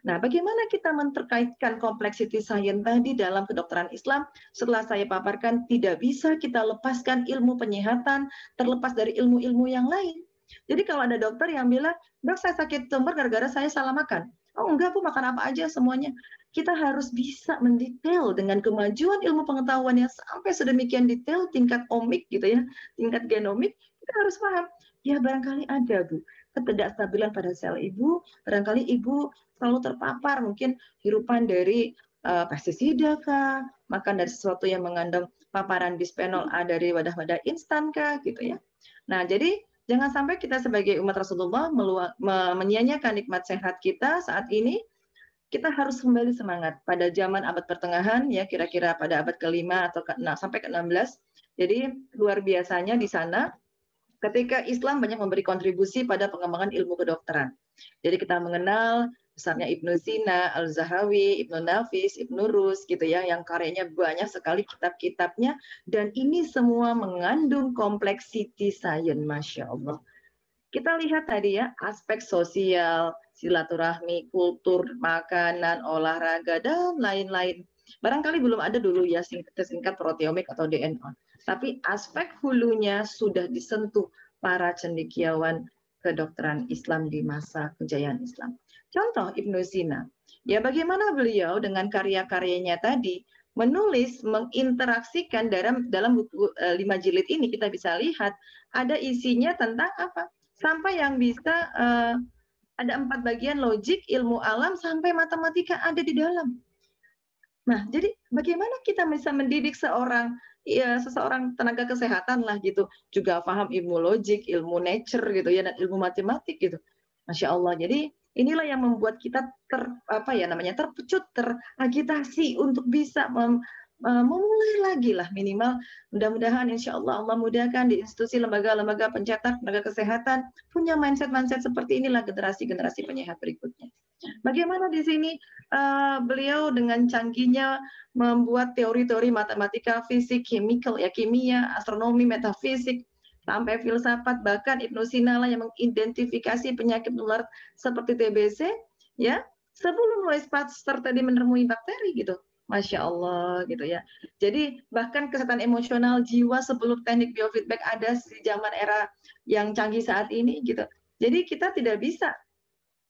nah bagaimana kita menterkaitkan complexity science tadi dalam kedokteran Islam? Setelah saya paparkan, tidak bisa kita lepaskan ilmu penyehatan, terlepas dari ilmu-ilmu yang lain. Jadi kalau ada dokter yang bilang, dok saya sakit tumor gara-gara saya salah makan. Oh enggak aku makan apa aja semuanya. Kita harus bisa mendetail dengan kemajuan ilmu pengetahuan yang sampai sedemikian detail, tingkat omik gitu ya, tingkat genomik, kita harus paham Ya barangkali ada Bu. Ketidakstabilan pada sel ibu, barangkali ibu selalu terpapar mungkin hirupan dari uh, pestisida kah, makan dari sesuatu yang mengandung paparan bisphenol A dari wadah-wadah instan kah gitu ya. Nah, jadi jangan sampai kita sebagai umat Rasulullah menyia-nyiakan nikmat sehat kita saat ini kita harus kembali semangat pada zaman abad pertengahan ya kira-kira pada abad kelima atau ke nah, sampai ke 16. Jadi luar biasanya di sana ketika Islam banyak memberi kontribusi pada pengembangan ilmu kedokteran. Jadi kita mengenal misalnya Ibnu Sina, Al-Zahawi, Ibnu Nafis, Ibnu Rus gitu ya yang karyanya banyak sekali kitab-kitabnya dan ini semua mengandung kompleksiti sains Masya Allah. Kita lihat tadi ya aspek sosial, silaturahmi, kultur, makanan, olahraga dan lain-lain. Barangkali belum ada dulu ya singkat, singkat proteomik atau DNA tapi aspek hulunya sudah disentuh para cendekiawan kedokteran Islam di masa kejayaan Islam. Contoh Ibnu Sina. Ya bagaimana beliau dengan karya-karyanya tadi menulis, menginteraksikan dalam dalam buku e, lima jilid ini kita bisa lihat ada isinya tentang apa sampai yang bisa e, ada empat bagian logik, ilmu alam sampai matematika ada di dalam. Nah, jadi bagaimana kita bisa mendidik seorang ya seseorang tenaga kesehatan lah gitu juga paham ilmu logik ilmu nature gitu ya dan ilmu matematik gitu masya allah jadi inilah yang membuat kita ter apa ya namanya terpecut teragitasi untuk bisa mem, Eh, memulai lagi lah minimal mudah-mudahan insya Allah Allah mudahkan di institusi lembaga-lembaga pencetak tenaga kesehatan punya mindset-mindset seperti inilah generasi-generasi penyehat berikutnya. Bagaimana di sini uh, beliau dengan canggihnya membuat teori-teori matematika, fisik, chemical ya kimia, astronomi, metafisik sampai filsafat bahkan Ibnu Sina lah yang mengidentifikasi penyakit menular seperti TBC ya sebelum louis pasteur tadi menemui bakteri gitu Masya Allah gitu ya. Jadi bahkan kesehatan emosional jiwa sebelum teknik biofeedback ada di zaman era yang canggih saat ini gitu. Jadi kita tidak bisa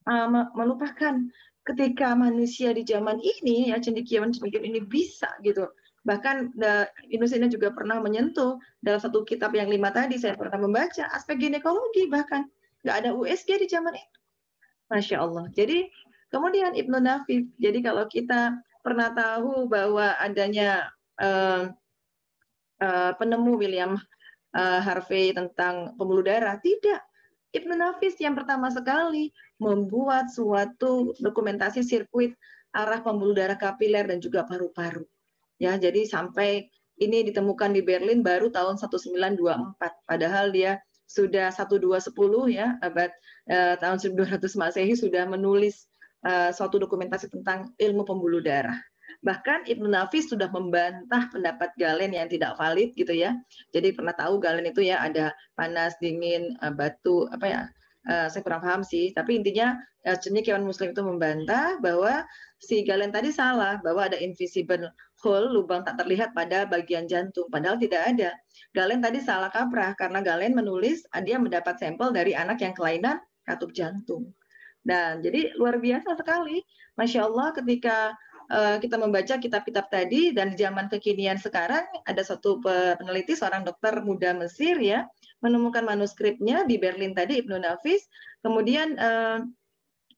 uh, melupakan ketika manusia di zaman ini ya cendekiawan-cendekiawan ini bisa gitu. Bahkan Indonesia juga pernah menyentuh dalam satu kitab yang lima tadi saya pernah membaca aspek ginekologi bahkan nggak ada USG di zaman itu. Masya Allah. Jadi kemudian Ibnu Nafif. Jadi kalau kita pernah tahu bahwa adanya uh, uh, penemu William uh, Harvey tentang pembuluh darah. Tidak. Ibnu Nafis yang pertama sekali membuat suatu dokumentasi sirkuit arah pembuluh darah kapiler dan juga paru-paru. Ya, jadi sampai ini ditemukan di Berlin baru tahun 1924. Padahal dia sudah 1210 ya abad eh, tahun 1200 Masehi sudah menulis Eh, suatu dokumentasi tentang ilmu pembuluh darah. Bahkan Ibnu Nafis sudah membantah pendapat Galen yang tidak valid gitu ya. Jadi pernah tahu Galen itu ya ada panas, dingin, eh, batu, apa ya? Eh, saya kurang paham sih, tapi intinya kewan muslim itu membantah bahwa si Galen tadi salah bahwa ada invisible hole lubang tak terlihat pada bagian jantung padahal tidak ada. Galen tadi salah kaprah karena Galen menulis dia mendapat sampel dari anak yang kelainan katup jantung. Dan jadi luar biasa sekali, masya Allah ketika eh, kita membaca kitab-kitab tadi dan di zaman kekinian sekarang ada satu peneliti seorang dokter muda Mesir ya menemukan manuskripnya di Berlin tadi Ibnu Nafis kemudian uh,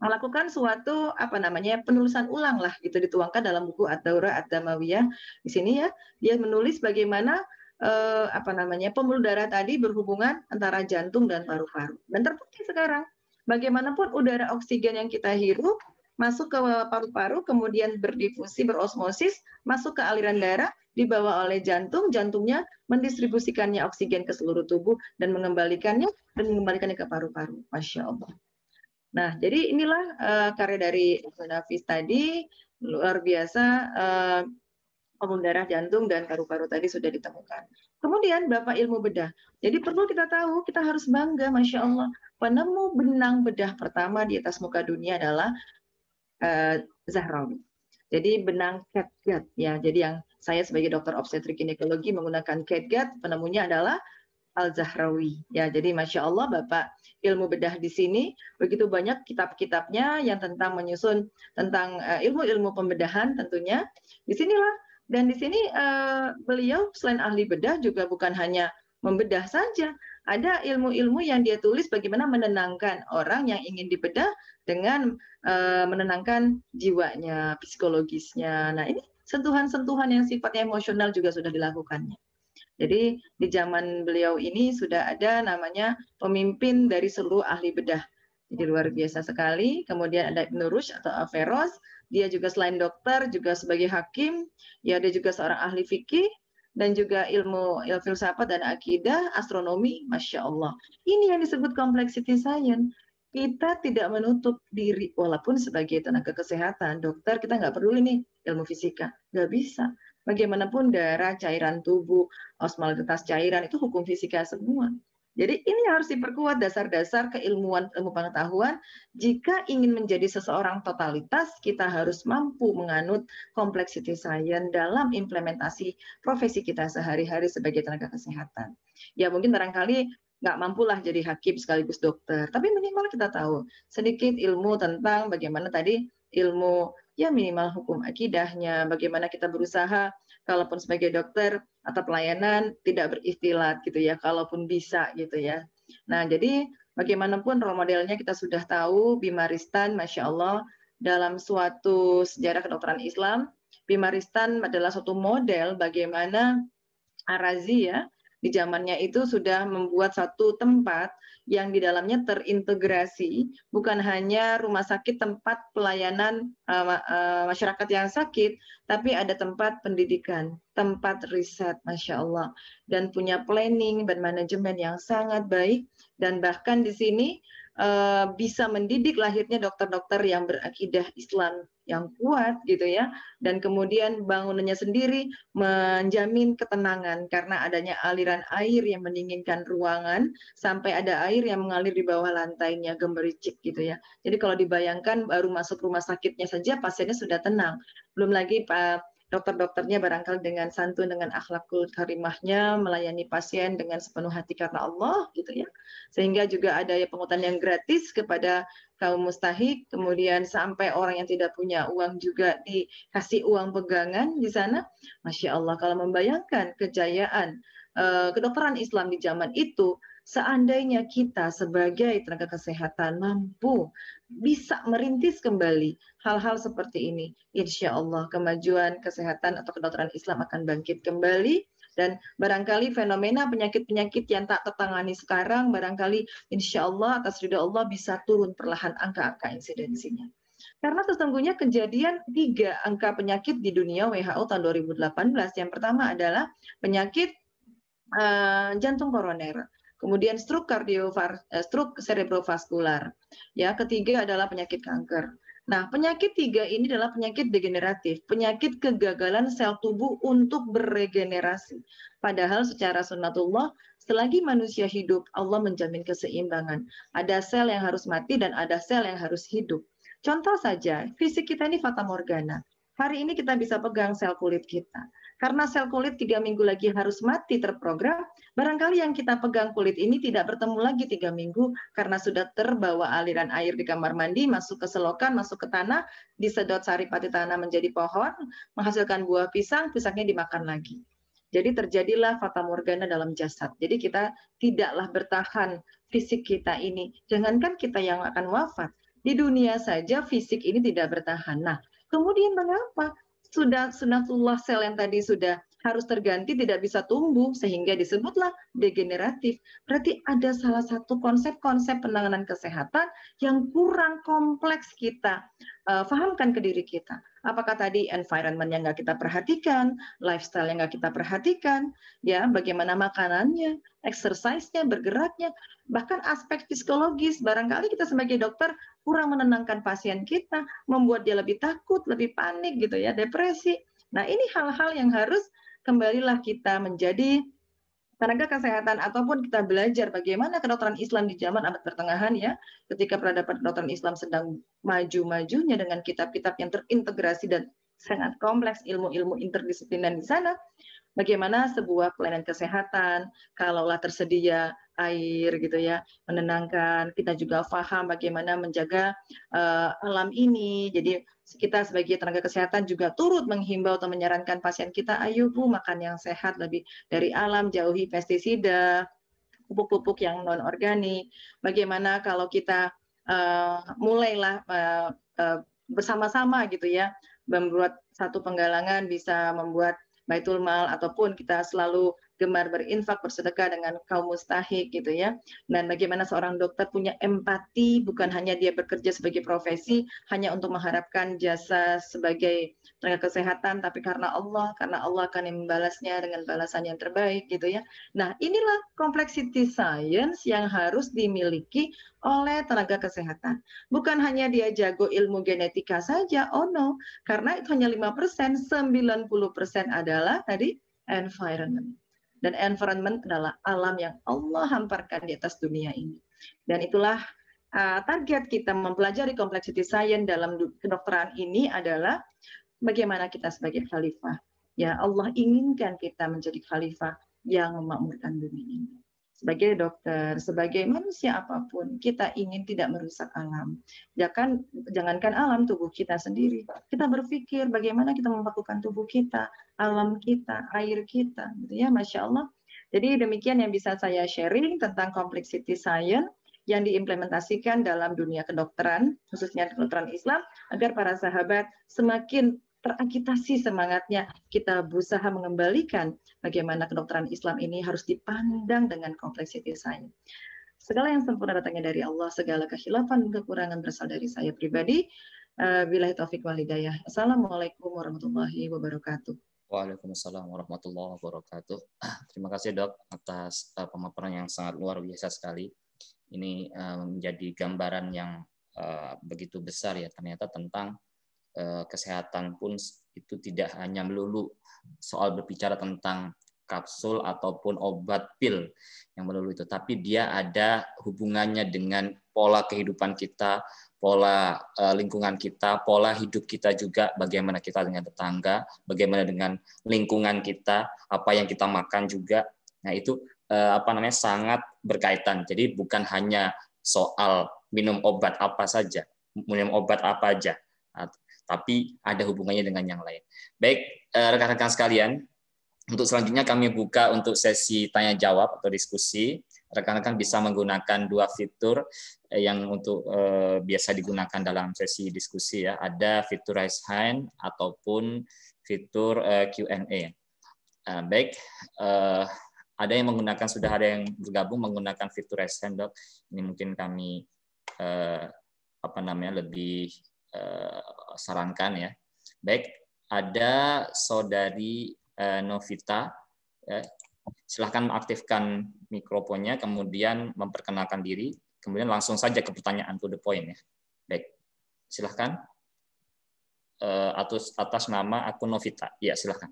melakukan suatu apa namanya penulisan ulang lah gitu dituangkan dalam buku ad daura Ad-Damawiyah di sini ya dia menulis bagaimana eh, apa namanya pembuluh darah tadi berhubungan antara jantung dan paru-paru dan terbukti sekarang bagaimanapun udara oksigen yang kita hirup masuk ke paru-paru, kemudian berdifusi, berosmosis, masuk ke aliran darah, dibawa oleh jantung, jantungnya mendistribusikannya oksigen ke seluruh tubuh dan mengembalikannya dan mengembalikannya ke paru-paru. Masya Allah. Nah, jadi inilah uh, karya dari Nafis tadi luar biasa uh, pembuluh darah jantung dan paru-paru tadi sudah ditemukan. Kemudian Bapak ilmu bedah. Jadi perlu kita tahu, kita harus bangga, Masya Allah. Penemu benang bedah pertama di atas muka dunia adalah uh, Zahrawi. Jadi benang catgut ya. Jadi yang saya sebagai dokter obstetrik ginekologi menggunakan catgut, penemunya adalah Al Zahrawi. Ya, jadi masya Allah Bapak ilmu bedah di sini begitu banyak kitab-kitabnya yang tentang menyusun tentang eh, ilmu-ilmu pembedahan tentunya. di sinilah dan di sini eh, beliau selain ahli bedah juga bukan hanya membedah saja, ada ilmu-ilmu yang dia tulis bagaimana menenangkan orang yang ingin dibedah dengan eh, menenangkan jiwanya, psikologisnya. Nah, ini sentuhan-sentuhan yang sifatnya emosional juga sudah dilakukannya. Jadi di zaman beliau ini sudah ada namanya pemimpin dari seluruh ahli bedah. Jadi luar biasa sekali. Kemudian ada Ibn Rush atau Averroes, dia juga selain dokter, juga sebagai hakim, ya dia juga seorang ahli fikih, dan juga ilmu, ilmu filsafat dan akidah, astronomi, masya Allah. Ini yang disebut complexity science. Kita tidak menutup diri, walaupun sebagai tenaga kesehatan, dokter kita nggak perlu ini ilmu fisika, nggak bisa. Bagaimanapun darah, cairan tubuh, osmolaritas cairan itu hukum fisika semua. Jadi ini harus diperkuat dasar-dasar keilmuan ilmu pengetahuan. Jika ingin menjadi seseorang totalitas, kita harus mampu menganut complexity science dalam implementasi profesi kita sehari-hari sebagai tenaga kesehatan. Ya mungkin barangkali nggak mampulah jadi hakim sekaligus dokter, tapi minimal kita tahu sedikit ilmu tentang bagaimana tadi ilmu ya minimal hukum akidahnya, bagaimana kita berusaha kalaupun sebagai dokter atau pelayanan tidak beristilat gitu ya, kalaupun bisa gitu ya. Nah, jadi bagaimanapun role modelnya kita sudah tahu Bimaristan, masya Allah dalam suatu sejarah kedokteran Islam, Bimaristan adalah suatu model bagaimana Arazi ya di zamannya itu sudah membuat satu tempat yang di dalamnya terintegrasi bukan hanya rumah sakit tempat pelayanan uh, uh, masyarakat yang sakit, tapi ada tempat pendidikan, tempat riset, masya Allah, dan punya planning dan manajemen yang sangat baik dan bahkan di sini Eh, bisa mendidik lahirnya dokter-dokter yang berakidah Islam yang kuat gitu ya dan kemudian bangunannya sendiri menjamin ketenangan karena adanya aliran air yang mendinginkan ruangan sampai ada air yang mengalir di bawah lantainya gemericik gitu ya. Jadi kalau dibayangkan baru masuk rumah sakitnya saja pasiennya sudah tenang. Belum lagi Pak eh, dokter-dokternya barangkali dengan santun dengan akhlakul karimahnya melayani pasien dengan sepenuh hati karena Allah gitu ya. Sehingga juga ada ya pengutan yang gratis kepada kaum mustahik, kemudian sampai orang yang tidak punya uang juga dikasih uang pegangan di sana. Masya Allah kalau membayangkan kejayaan eh, kedokteran Islam di zaman itu seandainya kita sebagai tenaga kesehatan mampu bisa merintis kembali hal-hal seperti ini, insya Allah kemajuan kesehatan atau kedokteran Islam akan bangkit kembali dan barangkali fenomena penyakit-penyakit yang tak tertangani sekarang barangkali insya Allah atas ridha Allah bisa turun perlahan angka-angka insidensinya. Karena sesungguhnya kejadian tiga angka penyakit di dunia WHO tahun 2018. Yang pertama adalah penyakit uh, jantung koroner kemudian stroke kardiovaskular, eh, stroke cerebrovaskular. Ya, ketiga adalah penyakit kanker. Nah, penyakit tiga ini adalah penyakit degeneratif, penyakit kegagalan sel tubuh untuk beregenerasi. Padahal secara sunatullah, selagi manusia hidup, Allah menjamin keseimbangan. Ada sel yang harus mati dan ada sel yang harus hidup. Contoh saja, fisik kita ini fata morgana. Hari ini kita bisa pegang sel kulit kita. Karena sel kulit tiga minggu lagi harus mati terprogram, barangkali yang kita pegang kulit ini tidak bertemu lagi tiga minggu karena sudah terbawa aliran air di kamar mandi, masuk ke selokan, masuk ke tanah, disedot saripati tanah menjadi pohon, menghasilkan buah pisang, pisangnya dimakan lagi. Jadi terjadilah fata morgana dalam jasad. Jadi kita tidaklah bertahan fisik kita ini. Jangankan kita yang akan wafat, di dunia saja fisik ini tidak bertahan. Nah, kemudian mengapa sudah sunatullah sel yang tadi sudah harus terganti tidak bisa tumbuh sehingga disebutlah degeneratif. Berarti ada salah satu konsep-konsep penanganan kesehatan yang kurang kompleks kita uh, fahamkan ke diri kita apakah tadi environment yang nggak kita perhatikan, lifestyle yang nggak kita perhatikan, ya bagaimana makanannya, exercise-nya, bergeraknya, bahkan aspek psikologis. Barangkali kita sebagai dokter kurang menenangkan pasien kita, membuat dia lebih takut, lebih panik gitu ya, depresi. Nah ini hal-hal yang harus kembalilah kita menjadi tenaga kesehatan ataupun kita belajar bagaimana kedokteran Islam di zaman abad pertengahan ya ketika peradaban kedokteran Islam sedang maju-majunya dengan kitab-kitab yang terintegrasi dan sangat kompleks ilmu-ilmu interdisipliner di sana bagaimana sebuah pelayanan kesehatan kalaulah tersedia air gitu ya menenangkan kita juga paham bagaimana menjaga uh, alam ini jadi kita sebagai tenaga kesehatan juga turut menghimbau atau menyarankan pasien kita ayo bu makan yang sehat lebih dari alam jauhi pestisida pupuk-pupuk yang non organik bagaimana kalau kita uh, mulailah uh, uh, bersama-sama gitu ya membuat satu penggalangan bisa membuat baitul mal ataupun kita selalu gemar berinfak, bersedekah dengan kaum mustahik gitu ya. Dan bagaimana seorang dokter punya empati bukan hanya dia bekerja sebagai profesi hanya untuk mengharapkan jasa sebagai tenaga kesehatan tapi karena Allah, karena Allah akan membalasnya dengan balasan yang terbaik gitu ya. Nah, inilah complexity science yang harus dimiliki oleh tenaga kesehatan. Bukan hanya dia jago ilmu genetika saja, oh no, karena itu hanya 5%, 90% adalah tadi environment. Dan environment adalah alam yang Allah hamparkan di atas dunia ini. Dan itulah uh, target kita mempelajari kompleksitas science dalam kedokteran ini adalah bagaimana kita sebagai khalifah. Ya Allah inginkan kita menjadi khalifah yang memakmurkan dunia ini sebagai dokter, sebagai manusia apapun, kita ingin tidak merusak alam. Jangan jangankan alam tubuh kita sendiri, kita berpikir bagaimana kita memperlakukan tubuh kita, alam kita, air kita, gitu ya, masya Allah. Jadi demikian yang bisa saya sharing tentang complexity science yang diimplementasikan dalam dunia kedokteran, khususnya kedokteran Islam, agar para sahabat semakin teragitasi semangatnya. Kita berusaha mengembalikan bagaimana kedokteran Islam ini harus dipandang dengan kompleksitasnya. Segala yang sempurna datangnya dari Allah, segala kehilafan dan kekurangan berasal dari saya pribadi. Eh, Bila taufik wal hidayah. Assalamualaikum warahmatullahi wabarakatuh. Waalaikumsalam warahmatullahi wabarakatuh. [clears throat] Terima kasih dok atas uh, pemaparan yang sangat luar biasa sekali. Ini eh, menjadi gambaran yang begitu besar ya ternyata tentang Eh, kesehatan pun itu tidak hanya melulu soal berbicara tentang kapsul ataupun obat pil yang melulu itu, tapi dia ada hubungannya dengan pola kehidupan kita, pola eh, lingkungan kita, pola hidup kita juga, bagaimana kita dengan tetangga, bagaimana dengan lingkungan kita, apa yang kita makan juga. Nah itu eh, apa namanya sangat berkaitan. Jadi bukan hanya soal minum obat apa saja, minum obat apa aja, tapi ada hubungannya dengan yang lain. Baik, eh, rekan-rekan sekalian, untuk selanjutnya kami buka untuk sesi tanya jawab atau diskusi. Rekan-rekan bisa menggunakan dua fitur eh, yang untuk eh, biasa digunakan dalam sesi diskusi ya. Ada fitur raise hand ataupun fitur eh, Q&A. Eh, baik, eh, ada yang menggunakan sudah ada yang bergabung menggunakan fitur raise hand dok. Ini mungkin kami eh, apa namanya lebih Eh, sarankan ya. Baik, ada saudari uh, Novita. ya. silahkan aktifkan mikrofonnya, kemudian memperkenalkan diri, kemudian langsung saja ke pertanyaan to the point ya. Baik, silahkan. Uh, atas, atas nama aku Novita. Ya, silahkan.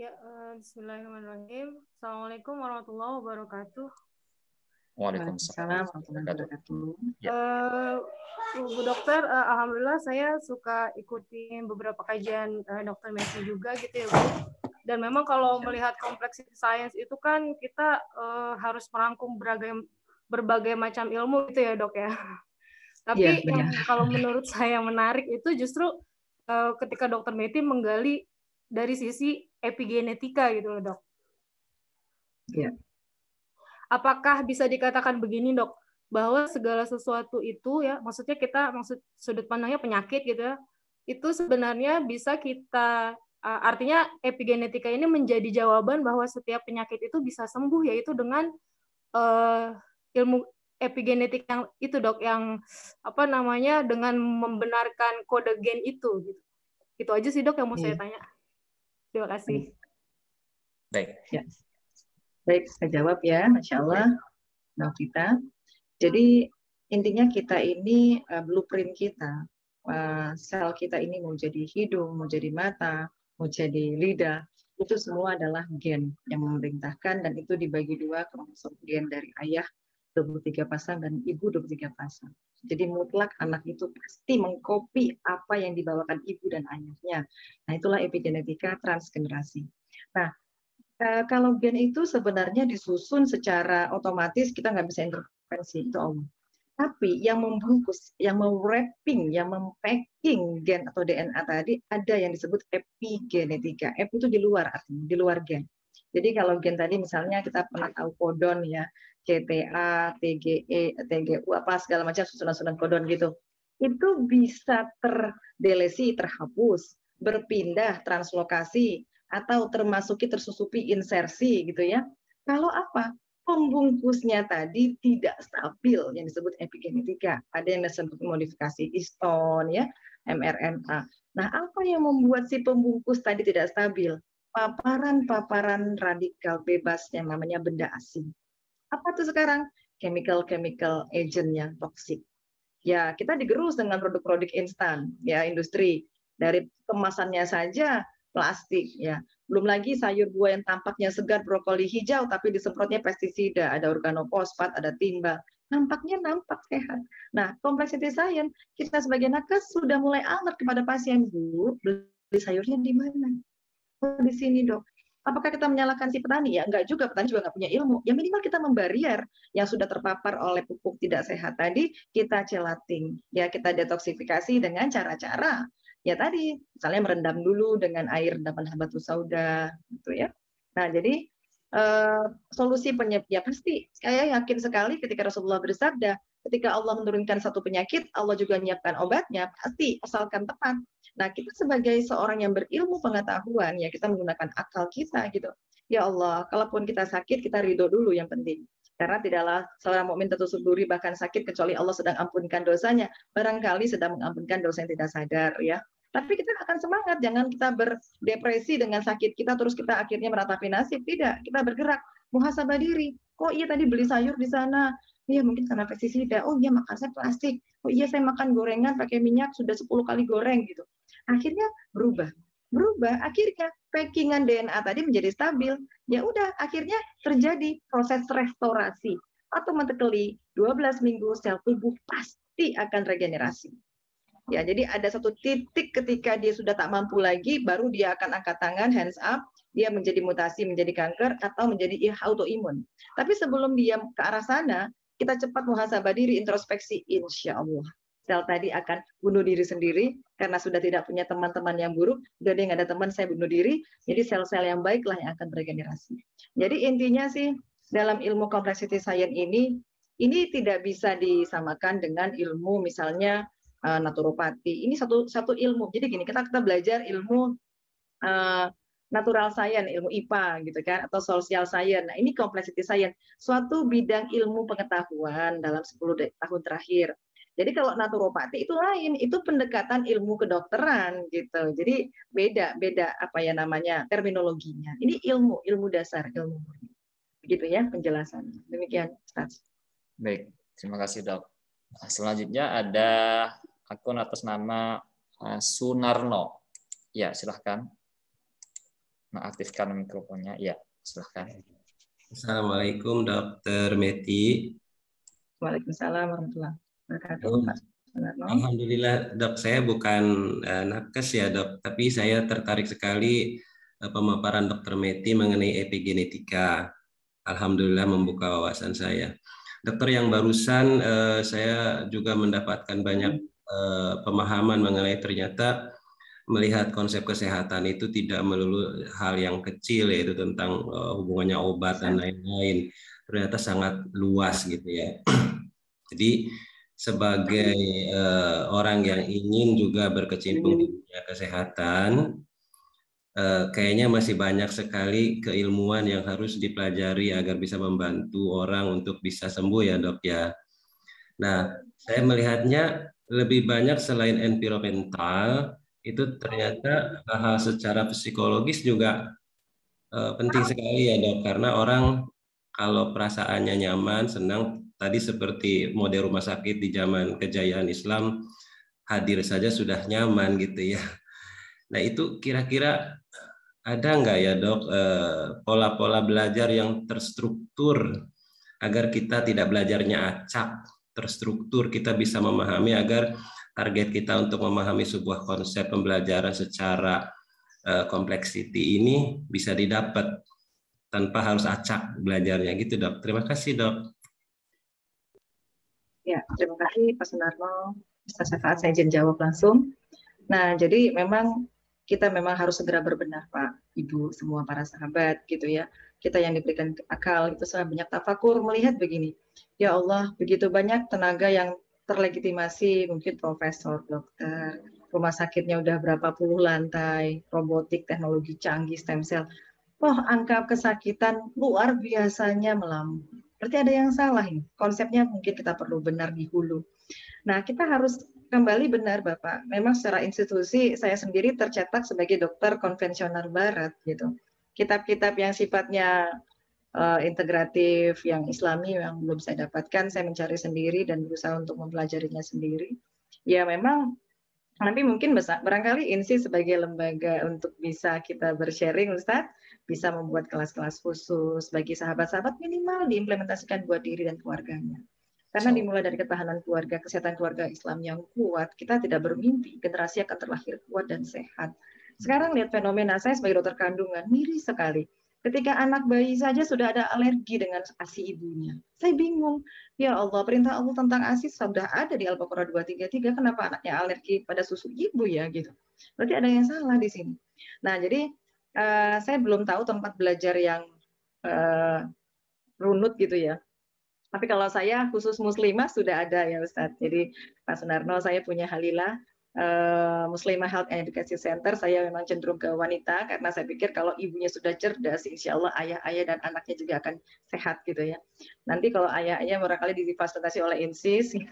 Ya, Bismillahirrahmanirrahim. Assalamualaikum warahmatullahi wabarakatuh. Waalaikumsalam. Ya. Uh, Bu dokter, uh, alhamdulillah saya suka ikutin beberapa kajian uh, dokter Messi juga gitu ya Bu. Dan memang kalau iya. melihat complexity science itu kan kita uh, harus merangkum berbagai berbagai macam ilmu itu ya dok ya. Iya, Tapi ya, yang, kalau menurut [laughs] saya menarik itu justru uh, ketika dokter Meti menggali dari sisi epigenetika gitu loh dok. Ya. Apakah bisa dikatakan begini, Dok, bahwa segala sesuatu itu ya, maksudnya kita maksud sudut pandangnya penyakit gitu ya, itu sebenarnya bisa kita artinya epigenetika ini menjadi jawaban bahwa setiap penyakit itu bisa sembuh yaitu dengan uh, ilmu epigenetik yang itu dok yang apa namanya dengan membenarkan kode gen itu gitu itu aja sih dok yang mau saya hmm. tanya terima kasih baik ya Baik, saya jawab ya, Masya Allah. kita, Jadi intinya kita ini uh, blueprint kita, uh, sel kita ini mau jadi hidung, mau jadi mata, mau jadi lidah, itu semua adalah gen yang memerintahkan dan itu dibagi dua kromosom gen dari ayah 23 pasang dan ibu 23 pasang. Jadi mutlak anak itu pasti mengkopi apa yang dibawakan ibu dan ayahnya. Nah itulah epigenetika transgenerasi. Nah Eh, kalau gen itu sebenarnya disusun secara otomatis kita nggak bisa intervensi itu Allah. Tapi yang membungkus, yang mewrapping, yang mempacking gen atau DNA tadi ada yang disebut epigenetika. Ep itu di luar artinya, di luar gen. Jadi kalau gen tadi misalnya kita pernah tahu kodon ya, CTA, TGE, TGU apa segala macam susunan-susunan kodon gitu. Itu bisa terdelesi, terhapus, berpindah, translokasi, atau termasuki tersusupi insersi gitu ya. Kalau apa? Pembungkusnya tadi tidak stabil yang disebut epigenetika. Ada yang disebut modifikasi histon ya, mRNA. Nah, apa yang membuat si pembungkus tadi tidak stabil? Paparan-paparan radikal bebas yang namanya benda asing. Apa tuh sekarang? Chemical-chemical agent yang toksik. Ya, kita digerus dengan produk-produk instan, ya industri. Dari kemasannya saja plastik ya. Belum lagi sayur buah yang tampaknya segar brokoli hijau tapi disemprotnya pestisida, ada organofosfat, ada timba. Nampaknya nampak sehat. Nah, complexity science kita sebagai nakes sudah mulai alert kepada pasien bu, beli sayurnya di mana? Oh, di sini dok. Apakah kita menyalahkan si petani? Ya enggak juga, petani juga enggak punya ilmu. Ya minimal kita membarier yang sudah terpapar oleh pupuk tidak sehat tadi, kita celating Ya kita detoksifikasi dengan cara-cara ya tadi misalnya merendam dulu dengan air rendaman batu sauda gitu ya nah jadi uh, solusi penyakit ya pasti saya yakin sekali ketika Rasulullah bersabda ketika Allah menurunkan satu penyakit Allah juga menyiapkan obatnya pasti asalkan tepat nah kita sebagai seorang yang berilmu pengetahuan ya kita menggunakan akal kita gitu ya Allah kalaupun kita sakit kita ridho dulu yang penting karena tidaklah seorang mukmin tertusuk duri bahkan sakit kecuali Allah sedang ampunkan dosanya barangkali sedang mengampunkan dosa yang tidak sadar ya tapi kita akan semangat, jangan kita berdepresi dengan sakit kita terus kita akhirnya meratapi nasib. Tidak, kita bergerak, muhasabah diri. Kok oh iya tadi beli sayur di sana, iya mungkin karena pestisida, oh iya makan saya plastik, oh iya saya makan gorengan pakai minyak sudah 10 kali goreng gitu. Akhirnya berubah. Berubah, akhirnya packingan DNA tadi menjadi stabil. Ya udah, akhirnya terjadi proses restorasi. Atau mentekeli 12 minggu sel tubuh pasti akan regenerasi. Ya, jadi ada satu titik ketika dia sudah tak mampu lagi, baru dia akan angkat tangan, hands up, dia menjadi mutasi, menjadi kanker, atau menjadi autoimun. Tapi sebelum dia ke arah sana, kita cepat muhasabah diri, introspeksi, insya Allah. Sel tadi akan bunuh diri sendiri karena sudah tidak punya teman-teman yang buruk, udah dia nggak ada teman, saya bunuh diri. Jadi sel-sel yang baiklah yang akan bergenerasi. Jadi intinya sih dalam ilmu complexity science ini, ini tidak bisa disamakan dengan ilmu misalnya uh, naturopati. Ini satu satu ilmu. Jadi gini, kita kita belajar ilmu uh, natural science, ilmu IPA gitu kan atau social science. Nah, ini complexity science, suatu bidang ilmu pengetahuan dalam 10 tahun terakhir. Jadi kalau naturopati itu lain, itu pendekatan ilmu kedokteran gitu. Jadi beda beda apa ya namanya terminologinya. Ini ilmu ilmu dasar ilmu Begitu ya penjelasan Demikian, Ustaz. Baik, terima kasih dok. Selanjutnya ada akun atas nama eh, Sunarno. Ya, silahkan. Mengaktifkan nah, mikrofonnya. Ya, silahkan. Assalamualaikum Dokter Meti. Waalaikumsalam warahmatullahi wabarakatuh. Alhamdulillah dok saya bukan uh, nakes ya dok, tapi saya tertarik sekali uh, pemaparan dokter Meti mengenai epigenetika. Alhamdulillah membuka wawasan saya. Dokter yang barusan uh, saya juga mendapatkan banyak Eh, pemahaman mengenai ternyata melihat konsep kesehatan itu tidak melulu hal yang kecil yaitu tentang eh, hubungannya obat dan iya. lain-lain ternyata sangat luas gitu ya [clears throat] jadi sebagai uh, orang yang ingin juga berkecimpung di hmm. dunia kesehatan uh, kayaknya masih banyak sekali keilmuan yang harus dipelajari agar bisa membantu orang untuk bisa sembuh ya dok ya nah saya melihatnya lebih banyak selain environmental itu ternyata hal secara psikologis juga uh, penting sekali ya dok karena orang kalau perasaannya nyaman senang tadi seperti model rumah sakit di zaman kejayaan Islam hadir saja sudah nyaman gitu ya. Nah itu kira-kira ada nggak ya dok eh, pola-pola uh, belajar yang terstruktur agar kita tidak belajarnya acak terstruktur kita bisa memahami agar target kita untuk memahami sebuah konsep pembelajaran secara eh, kompleksiti ini bisa didapat tanpa harus acak belajarnya gitu dok. Terima kasih dok. Ya terima kasih Pak Sunarno. Bisa Syafaat saya izin jawab langsung. Nah jadi memang kita memang harus segera berbenah Pak Ibu semua para sahabat gitu ya kita yang diberikan akal itu sangat banyak tafakur melihat begini ya Allah begitu banyak tenaga yang terlegitimasi mungkin profesor dokter rumah sakitnya udah berapa puluh lantai robotik teknologi canggih stem cell wah angka kesakitan luar biasanya melambung berarti ada yang salah ini konsepnya mungkin kita perlu benar di hulu nah kita harus kembali benar Bapak. Memang secara institusi saya sendiri tercetak sebagai dokter konvensional barat gitu kitab-kitab yang sifatnya uh, integratif, yang islami yang belum saya dapatkan, saya mencari sendiri dan berusaha untuk mempelajarinya sendiri. Ya memang nanti mungkin besar, barangkali INSI sebagai lembaga untuk bisa kita bersharing Ustaz, bisa membuat kelas-kelas khusus bagi sahabat-sahabat minimal diimplementasikan buat diri dan keluarganya. Karena dimulai dari ketahanan keluarga, kesehatan keluarga Islam yang kuat, kita tidak bermimpi generasi akan terlahir kuat dan sehat. Sekarang lihat fenomena saya sebagai dokter kandungan, miris sekali. Ketika anak bayi saja sudah ada alergi dengan ASI ibunya. Saya bingung. Ya Allah, perintah Allah tentang ASI sudah ada di Al-Baqarah 233, kenapa anaknya alergi pada susu ibu ya gitu. Berarti ada yang salah di sini. Nah, jadi uh, saya belum tahu tempat belajar yang uh, runut gitu ya. Tapi kalau saya khusus muslimah sudah ada ya Ustadz. Jadi Pak Sunarno saya punya halilah Eh, Muslimah Health and Education Center, saya memang cenderung ke wanita karena saya pikir kalau ibunya sudah cerdas, insya Allah ayah-ayah dan anaknya juga akan sehat gitu ya. Nanti kalau ayah-ayah barangkali difasilitasi oleh INSIS [laughs]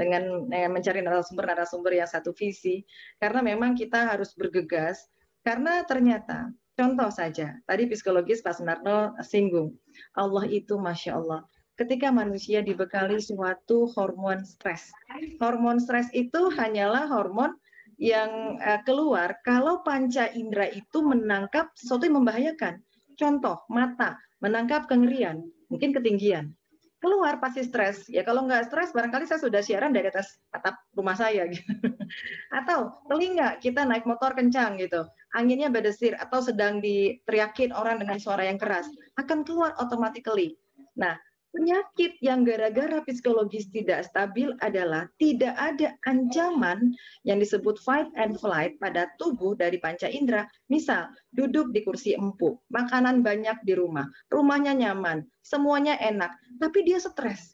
dengan eh, mencari narasumber-narasumber yang satu visi, karena memang kita harus bergegas, karena ternyata Contoh saja, tadi psikologis Pak Senarno singgung, Allah itu Masya Allah, ketika manusia dibekali suatu hormon stres. Hormon stres itu hanyalah hormon yang eh, keluar kalau panca indera itu menangkap sesuatu yang membahayakan. Contoh, mata menangkap kengerian, mungkin ketinggian. Keluar pasti stres. Ya kalau nggak stres, barangkali saya sudah siaran dari atas atap rumah saya. Gitu. [laughs] Atau telinga, kita naik motor kencang gitu. Anginnya berdesir atau sedang diteriakin orang dengan suara yang keras. Akan keluar automatically. Nah, Penyakit yang gara-gara psikologis tidak stabil adalah tidak ada ancaman yang disebut fight and flight pada tubuh dari panca indera. Misal, duduk di kursi empuk, makanan banyak di rumah, rumahnya nyaman, semuanya enak, tapi dia stres.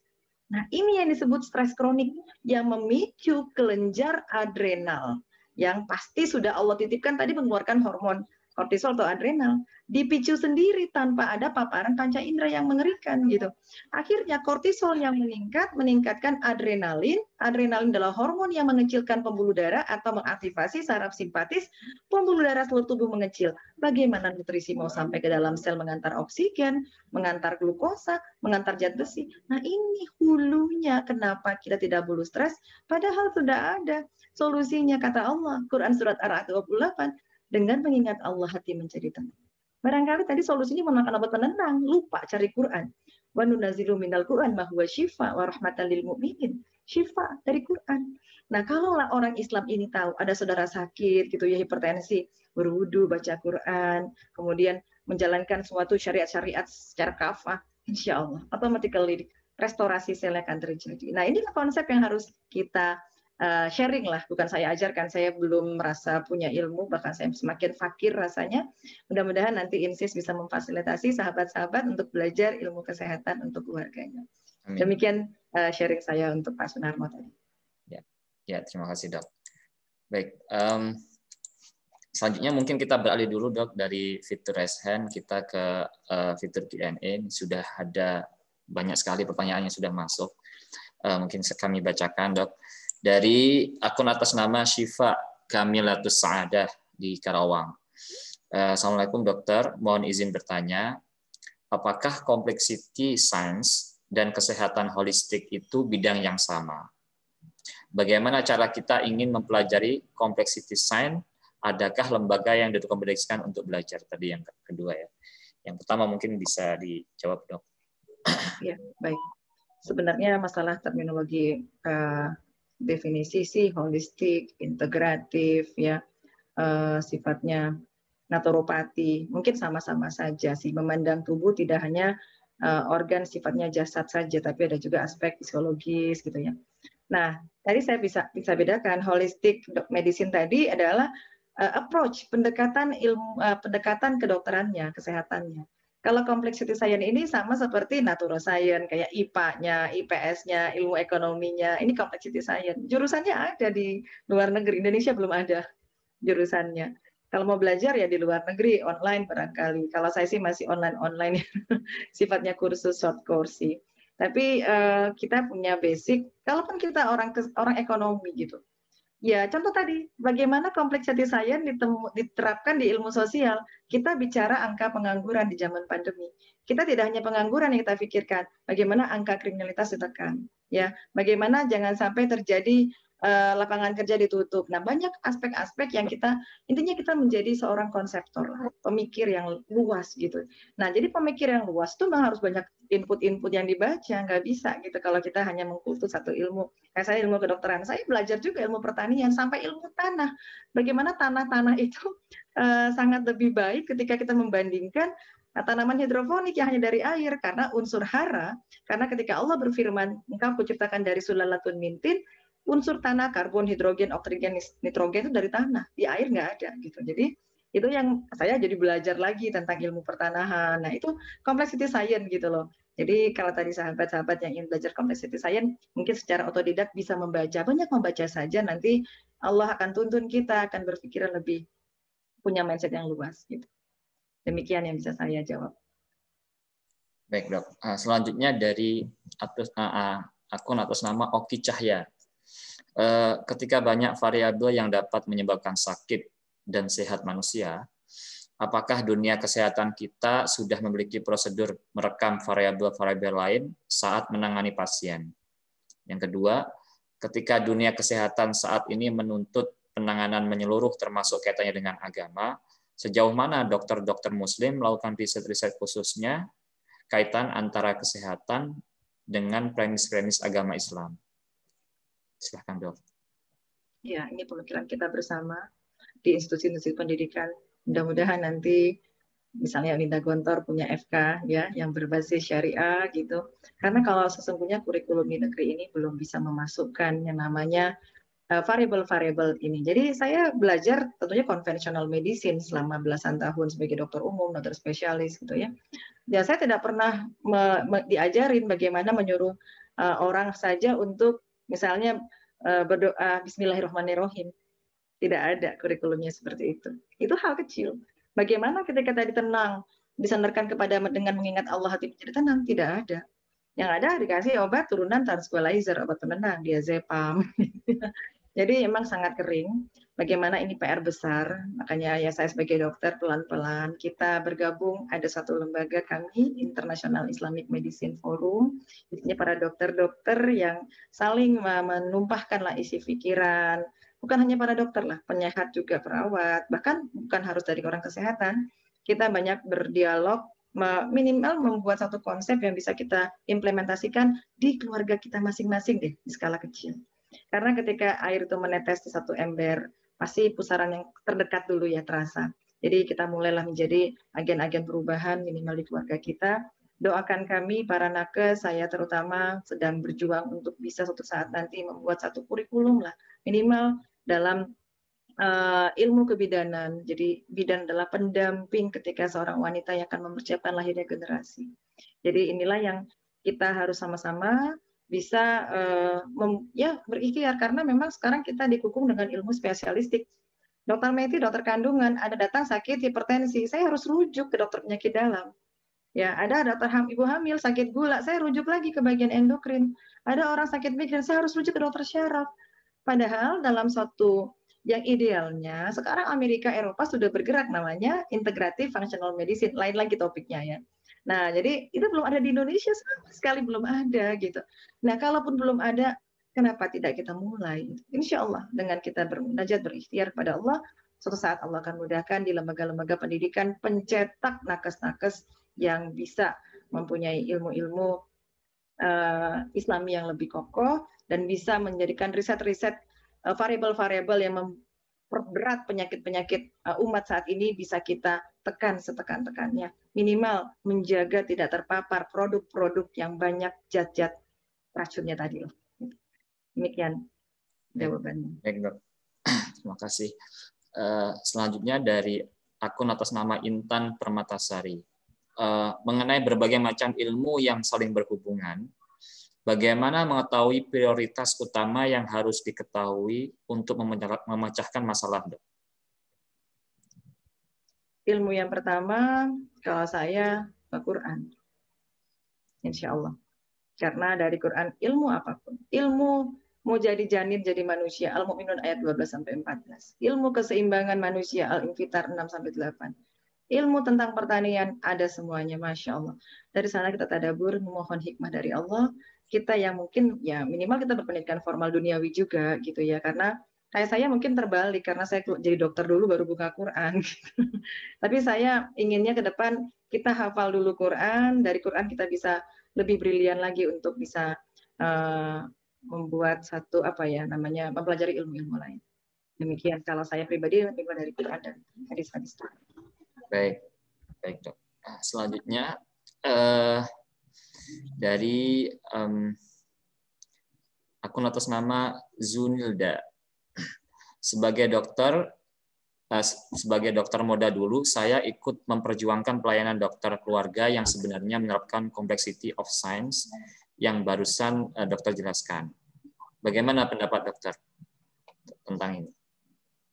Nah, ini yang disebut stres kronik yang memicu kelenjar adrenal yang pasti sudah Allah titipkan tadi mengeluarkan hormon kortisol atau adrenal, dipicu sendiri tanpa ada paparan panca indera yang mengerikan gitu. Akhirnya kortisol yang meningkat meningkatkan adrenalin. Adrenalin adalah hormon yang mengecilkan pembuluh darah atau mengaktifasi saraf simpatis. Pembuluh darah seluruh tubuh mengecil. Bagaimana nutrisi mau sampai ke dalam sel mengantar oksigen, mengantar glukosa, mengantar zat besi. Nah, ini hulunya kenapa kita tidak bulu stres padahal sudah ada solusinya kata Allah Quran surat Ar-Ra'd 28 dengan mengingat Allah hati menjadi tenang. Barangkali tadi solusinya memakan obat penenang, lupa cari Quran. Wa nunazilu minal Quran bahwa syifa wa rahmatan lil mu'minin. Syifa dari Quran. Nah, kalau orang Islam ini tahu ada saudara sakit gitu ya hipertensi, berwudu, baca Quran, kemudian menjalankan suatu syariat-syariat secara kafah, insyaallah otomatis restorasi sel akan terjadi. Nah, ini konsep yang harus kita uh, sharing lah, bukan saya ajarkan. Saya belum merasa punya ilmu, bahkan saya semakin fakir rasanya. Mudah-mudahan nanti Insis bisa memfasilitasi sahabat-sahabat untuk belajar ilmu kesehatan untuk keluarganya. Amin. Demikian uh, sharing saya untuk Pak Sunarmo tadi. Ya, ya terima kasih dok. Baik, um, selanjutnya mungkin kita beralih dulu dok dari fitur raise hand kita ke uh, fitur Q&A. Sudah ada banyak sekali pertanyaan yang sudah masuk. Uh, mungkin kami bacakan dok dari akun atas nama Syifa Kamilatus Saadah di Karawang. Eh, Assalamualaikum dokter, mohon izin bertanya, apakah complexity science dan kesehatan holistik itu bidang yang sama? Bagaimana cara kita ingin mempelajari complexity science? Adakah lembaga yang direkomendasikan untuk belajar tadi yang kedua ya? Yang pertama mungkin bisa dijawab dok. Ya baik. Sebenarnya masalah terminologi uh, definisi sih holistik, integratif, ya eh, sifatnya naturopati. Mungkin sama-sama saja sih memandang tubuh tidak hanya eh, organ sifatnya jasad saja, tapi ada juga aspek psikologis gitu ya. Nah, tadi saya bisa bisa bedakan holistik medicine tadi adalah eh, approach pendekatan ilmu pendekatan kedokterannya, kesehatannya. Kalau complexity science ini sama seperti natural science kayak IPA-nya, IPS-nya, ilmu ekonominya. Ini complexity science. Jurusannya ada di luar negeri. Indonesia belum ada jurusannya. Kalau mau belajar ya di luar negeri, online barangkali. Kalau saya sih masih online-online, ya. [laughs] sifatnya kursus short course sih. Tapi uh, kita punya basic. Kalaupun kita orang orang ekonomi gitu, Ya, contoh tadi, bagaimana kompleks hati saya diterapkan di ilmu sosial. Kita bicara angka pengangguran di zaman pandemi. Kita tidak hanya pengangguran yang kita pikirkan, bagaimana angka kriminalitas ditekan. Ya, bagaimana jangan sampai terjadi Eh, lapangan kerja ditutup. Nah, banyak aspek-aspek yang kita intinya kita menjadi seorang konseptor, pemikir yang luas gitu. Nah, jadi pemikir yang luas itu memang harus banyak input-input yang dibaca, nggak bisa gitu kalau kita hanya mengkultus satu ilmu. Kayak saya ilmu kedokteran, saya belajar juga ilmu pertanian sampai ilmu tanah. Bagaimana tanah-tanah itu uh, sangat lebih baik ketika kita membandingkan Nah, tanaman hidroponik yang hanya dari air karena unsur hara, karena ketika Allah berfirman, engkau ciptakan dari sulalatun mintin, unsur tanah karbon, hidrogen, oksigen, nitrogen itu dari tanah. Di air nggak ada gitu. Jadi itu yang saya jadi belajar lagi tentang ilmu pertanahan. Nah, itu complexity science gitu loh. Jadi kalau tadi sahabat-sahabat yang ingin belajar complexity science, mungkin secara otodidak bisa membaca. Banyak membaca saja, nanti Allah akan tuntun kita, akan berpikiran lebih punya mindset yang luas. Gitu. Demikian yang bisa saya jawab. Baik dok, ah, selanjutnya dari atas, ah, ah, akun atas nama Oki Cahya. Eh, ketika banyak variabel yang dapat menyebabkan sakit dan sehat manusia, apakah dunia kesehatan kita sudah memiliki prosedur merekam variabel-variabel lain saat menangani pasien? Yang kedua, ketika dunia kesehatan saat ini menuntut penanganan menyeluruh termasuk kaitannya dengan agama, sejauh mana dokter-dokter muslim melakukan riset-riset khususnya kaitan antara kesehatan dengan premis-premis agama Islam. Silahkan dok. Ya, ini pemikiran kita bersama di institusi-institusi pendidikan. Mudah-mudahan nanti misalnya Linda Gontor punya FK ya yang berbasis syariah gitu. Karena kalau sesungguhnya kurikulum di negeri ini belum bisa memasukkan yang namanya eh, variabel-variabel uh, ini. Jadi saya belajar tentunya konvensional medicine selama belasan tahun sebagai dokter umum, dokter spesialis gitu ya. ya saya tidak pernah diajarin bagaimana menyuruh uh, orang saja untuk Misalnya eh, berdoa Bismillahirrahmanirrahim. Tidak ada kurikulumnya seperti itu. Itu hal kecil. Bagaimana ketika tadi tenang, disandarkan kepada dengan mengingat Allah hati menjadi tenang? Tidak ada. Yang ada dikasih obat turunan tranquilizer, obat penenang, diazepam. [laughs] Jadi emang sangat kering bagaimana ini PR besar. Makanya ya saya sebagai dokter pelan-pelan kita bergabung ada satu lembaga kami International Islamic Medicine Forum. Isinya para dokter-dokter yang saling menumpahkanlah isi pikiran. Bukan hanya para dokter lah, penyehat juga perawat, bahkan bukan harus dari orang kesehatan. Kita banyak berdialog minimal membuat satu konsep yang bisa kita implementasikan di keluarga kita masing-masing deh di skala kecil. Karena ketika air itu menetes di satu ember, pasti pusaran yang terdekat dulu ya terasa. Jadi kita mulailah menjadi agen-agen perubahan minimal di keluarga kita. Doakan kami para nakes, saya terutama sedang berjuang untuk bisa suatu saat nanti membuat satu kurikulum lah minimal dalam uh, ilmu kebidanan. Jadi bidan adalah pendamping ketika seorang wanita yang akan mempersiapkan lahirnya generasi. Jadi inilah yang kita harus sama-sama bisa uh, mem, ya berikhtiar karena memang sekarang kita dikukung dengan ilmu spesialistik. Dokter Meti, dokter kandungan, ada datang sakit hipertensi, saya harus rujuk ke dokter penyakit dalam. Ya, ada dokter ham, ibu hamil sakit gula, saya rujuk lagi ke bagian endokrin. Ada orang sakit migrain, saya harus rujuk ke dokter syaraf. Padahal dalam satu yang idealnya sekarang Amerika Eropa sudah bergerak namanya integratif functional medicine. Lain lagi topiknya ya. Nah, jadi itu belum ada di Indonesia sama sekali belum ada gitu. Nah, kalaupun belum ada, kenapa tidak kita mulai? Insya Allah dengan kita bermunajat berikhtiar pada Allah, suatu saat Allah akan mudahkan di lembaga-lembaga pendidikan pencetak nakes-nakes yang bisa mempunyai ilmu-ilmu uh, Islami yang lebih kokoh dan bisa menjadikan riset-riset eh, variabel-variabel yang memperberat penyakit-penyakit eh, umat saat ini bisa kita tekan setekan-tekannya. Minimal menjaga tidak terpapar produk-produk yang banyak jajat racunnya tadi loh. Demikian jawabannya. Baik, [clears throat] Terima kasih. Eh, selanjutnya dari akun atas nama Intan Permatasari. Uh, mengenai berbagai macam ilmu yang saling berhubungan, bagaimana mengetahui prioritas utama yang harus diketahui untuk memecahkan masalah, dok? ilmu yang pertama kalau saya Al-Quran. Insya Allah. Karena dari Quran ilmu apapun. Ilmu mau jadi janin jadi manusia. Al-Mu'minun ayat 12-14. Ilmu keseimbangan manusia. Al-Infitar 6-8. Ilmu tentang pertanian ada semuanya, masya Allah. Dari sana kita tadabur, memohon hikmah dari Allah. Kita yang mungkin ya minimal kita berpendidikan formal duniawi juga gitu ya, karena Kayak saya mungkin terbalik karena saya jadi dokter dulu baru buka Quran. [laughs] Gitu. Tapi saya inginnya ke depan kita hafal dulu Quran, dari Quran kita bisa lebih brilian lagi untuk bisa uh, membuat satu apa ya namanya mempelajari ilmu-ilmu lain. Demikian kalau saya pribadi lebih dari Quran dan hadis-hadis. Baik, baik dok. Nah, selanjutnya uh, dari um, akun atas nama Zunilda sebagai dokter eh, sebagai dokter moda dulu, saya ikut memperjuangkan pelayanan dokter keluarga yang sebenarnya menerapkan complexity of science yang barusan eh, dokter jelaskan. Bagaimana pendapat dokter tentang ini?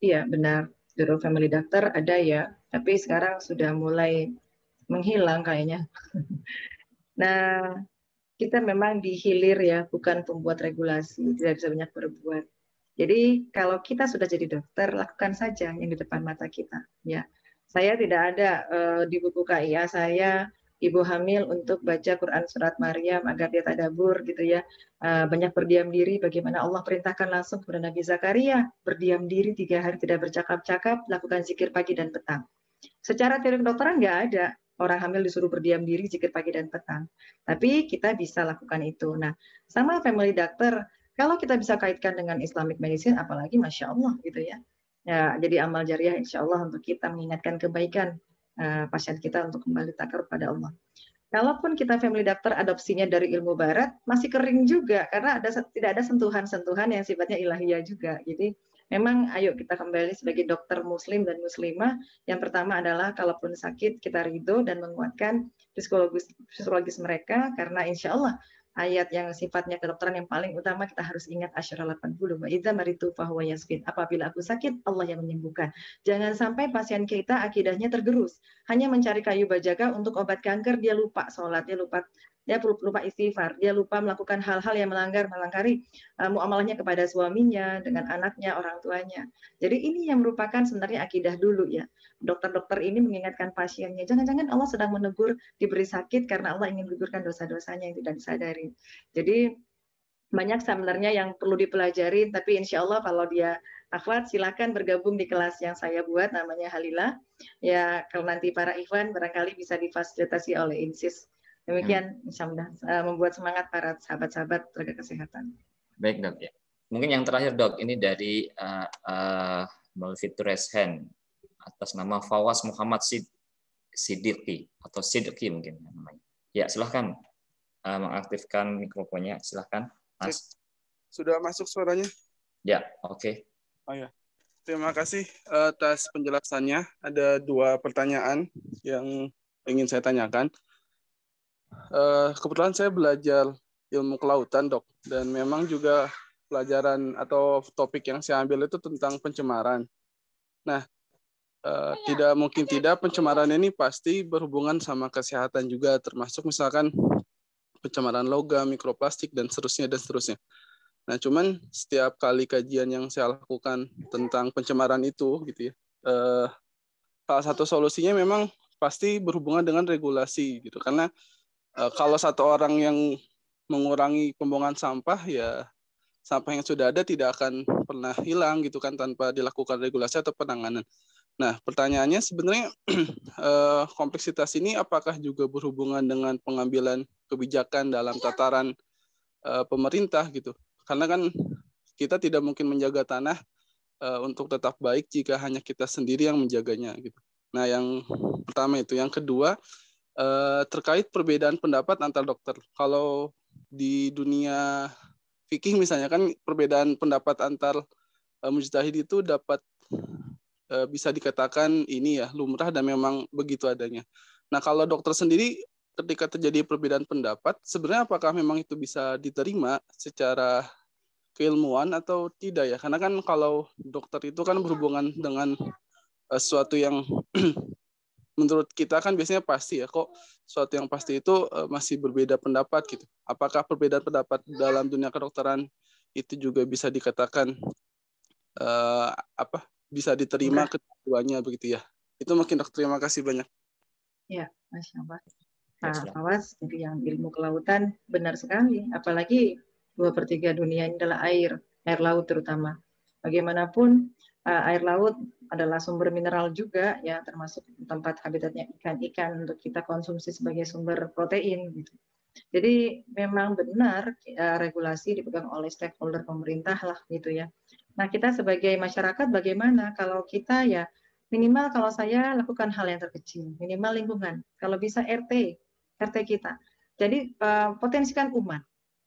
Iya, benar. Dulu family dokter ada ya, tapi sekarang sudah mulai menghilang kayaknya. [laughs] nah, kita memang dihilir ya, bukan pembuat regulasi, tidak bisa banyak berbuat. Jadi kalau kita sudah jadi dokter, lakukan saja yang di depan mata kita. Ya, saya tidak ada uh, di buku KIA saya ibu hamil untuk baca Quran surat Maryam agar dia tak tadabur gitu ya. Uh, banyak berdiam diri. Bagaimana Allah perintahkan langsung kepada Nabi Zakaria berdiam diri tiga hari tidak bercakap-cakap, lakukan zikir pagi dan petang. Secara teori kedokteran nggak ada orang hamil disuruh berdiam diri zikir pagi dan petang. Tapi kita bisa lakukan itu. Nah, sama family doctor kalau kita bisa kaitkan dengan Islamic medicine, apalagi masya Allah gitu ya. Ya, jadi amal jariah insya Allah untuk kita mengingatkan kebaikan uh, pasien kita untuk kembali takar pada Allah. Kalaupun kita family doctor adopsinya dari ilmu barat, masih kering juga karena ada tidak ada sentuhan-sentuhan yang sifatnya ilahiyah juga. Jadi memang ayo kita kembali sebagai dokter muslim dan muslimah. Yang pertama adalah kalaupun sakit kita ridho dan menguatkan psikologis psikologis mereka karena insya Allah ayat yang sifatnya kedokteran yang paling utama kita harus ingat Asyura 80 wa maritu fahuwa yasfin. Apabila aku sakit, Allah yang menyembuhkan. Jangan sampai pasien kita akidahnya tergerus, hanya mencari kayu bajaga untuk obat kanker dia lupa sholat, dia lupa dia lupa istighfar, dia lupa melakukan hal-hal yang melanggar, melangkari uh, muamalahnya kepada suaminya, dengan anaknya, orang tuanya. Jadi ini yang merupakan sebenarnya akidah dulu ya. Dokter-dokter ini mengingatkan pasiennya, jangan-jangan Allah sedang menegur diberi sakit karena Allah ingin gugurkan dosa-dosanya yang tidak disadari. Jadi banyak sebenarnya yang perlu dipelajari, tapi insya Allah kalau dia akhwat silakan bergabung di kelas yang saya buat namanya Halila. Ya kalau nanti para Ikhwan barangkali bisa difasilitasi oleh INSIS. Demikian hmm. insya Allah eh, membuat semangat para sahabat-sahabat tenaga kesehatan. Baik dok ya. Mungkin yang terakhir dok ini dari uh, eh, uh, eh, Reshen atas nama Fawas Muhammad Sid Sidiki atau Sidiki mungkin ya namanya. Ya silahkan uh, mengaktifkan mikrofonnya. Silahkan Mas. Sudah masuk suaranya? Ya oke. Okay. Oh ya. Terima kasih atas penjelasannya. Ada dua pertanyaan yang ingin saya tanyakan uh, kebetulan saya belajar ilmu kelautan dok dan memang juga pelajaran atau topik yang saya ambil itu tentang pencemaran. Nah, uh, tidak mungkin tidak pencemaran ini pasti berhubungan sama kesehatan juga termasuk misalkan pencemaran logam, mikroplastik dan seterusnya dan seterusnya. Nah, cuman setiap kali kajian yang saya lakukan tentang pencemaran itu gitu ya. uh, salah satu solusinya memang pasti berhubungan dengan regulasi gitu karena uh, kalau satu orang yang mengurangi pembuangan sampah ya sampah yang sudah ada tidak akan pernah hilang gitu kan tanpa dilakukan regulasi atau penanganan. Nah, pertanyaannya sebenarnya [clears throat] eh, kompleksitas ini apakah juga berhubungan dengan pengambilan kebijakan dalam tataran eh, pemerintah gitu? Karena kan kita tidak mungkin menjaga tanah untuk tetap baik jika hanya kita sendiri yang menjaganya gitu. Nah, yang pertama itu, yang kedua Eh, terkait perbedaan pendapat antar dokter. Kalau di dunia fikih misalnya kan perbedaan pendapat antar uh, mujtahid itu dapat uh, bisa dikatakan ini ya lumrah dan memang begitu adanya. Nah kalau dokter sendiri ketika terjadi perbedaan pendapat, sebenarnya apakah memang itu bisa diterima secara keilmuan atau tidak ya? Karena kan kalau dokter itu kan berhubungan dengan sesuatu yang [clears throat] menurut kita kan biasanya pasti ya kok suatu yang pasti itu eh, masih berbeda pendapat gitu. Apakah perbedaan pendapat dalam dunia kedokteran itu juga bisa dikatakan uh, apa bisa diterima keduanya begitu ya? Itu makin dokter terima kasih banyak. Ya, masya Allah. Iya, nah, Pak Awas jadi yang ilmu kelautan benar sekali. Apalagi dua pertiga dunia ini adalah air, air laut terutama. Bagaimanapun Eh, air laut adalah sumber mineral juga ya termasuk tempat habitatnya ikan-ikan untuk kita konsumsi sebagai sumber protein gitu. Jadi memang benar uh, regulasi dipegang oleh stakeholder pemerintah lah gitu ya. Nah, kita sebagai masyarakat bagaimana kalau kita ya minimal kalau saya lakukan hal yang terkecil, minimal lingkungan, kalau bisa RT, RT kita. Jadi uh, potensikan umat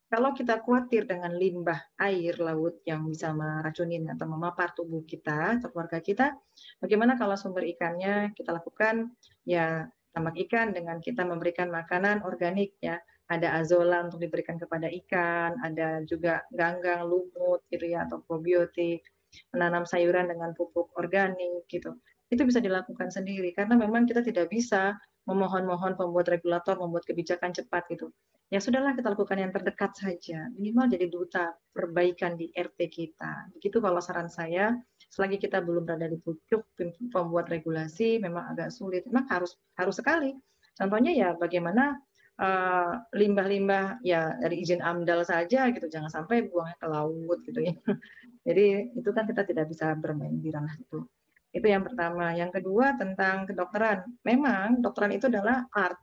kalau kita khawatir dengan limbah air laut yang bisa meracunin atau memapar tubuh kita atau keluarga kita, bagaimana kalau sumber ikannya kita lakukan ya tambak ikan dengan kita memberikan makanan organik ya ada azola untuk diberikan kepada ikan, ada juga ganggang, lumut gitu ya atau probiotik, menanam sayuran dengan pupuk organik gitu. Itu bisa dilakukan sendiri karena memang kita tidak bisa memohon-mohon pembuat regulator, membuat kebijakan cepat gitu. Ya sudahlah kita lakukan yang terdekat saja, minimal jadi duta perbaikan di RT kita. Begitu kalau saran saya, selagi kita belum berada di pucuk pembuat regulasi, memang agak sulit. Memang harus harus sekali. Contohnya ya bagaimana eh, limbah-limbah uh, ya dari izin AMDAL saja gitu, jangan sampai buangnya ke laut gitu ya. [laughs] Jadi itu kan kita tidak bisa bermain di ranah itu. Itu yang hmm. pertama. Yang kedua tentang kedokteran. Memang dokteran itu adalah art,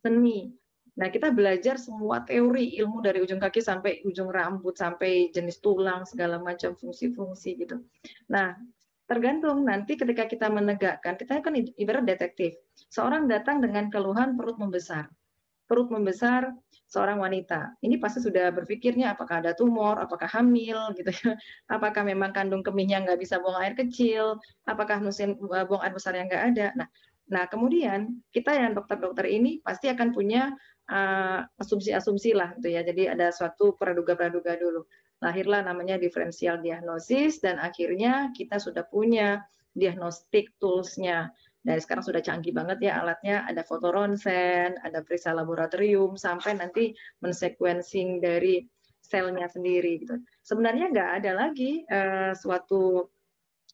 seni. Nah, kita belajar semua teori ilmu dari ujung kaki sampai ujung rambut, sampai jenis tulang, segala macam fungsi-fungsi gitu. Nah, tergantung nanti ketika kita menegakkan, kita kan ibarat detektif. Seorang datang dengan keluhan perut membesar. Perut membesar, seorang wanita. Ini pasti sudah berpikirnya apakah ada tumor, apakah hamil, gitu ya. [laughs] Apakah memang kandung kemihnya nggak bisa buang air kecil, apakah mesin e, buang air besar yang nggak ada. Nah, nah kemudian kita yang dokter-dokter ini pasti akan punya e, asumsi-asumsi uh, lah, gitu ya. Jadi ada suatu praduga-praduga dulu. Lahirlah namanya diferensial diagnosis dan akhirnya kita sudah punya diagnostik toolsnya dan sekarang sudah canggih banget ya alatnya ada foto ronsen, ada periksa laboratorium sampai nanti mensequencing dari selnya sendiri gitu. Sebenarnya nggak ada lagi uh, suatu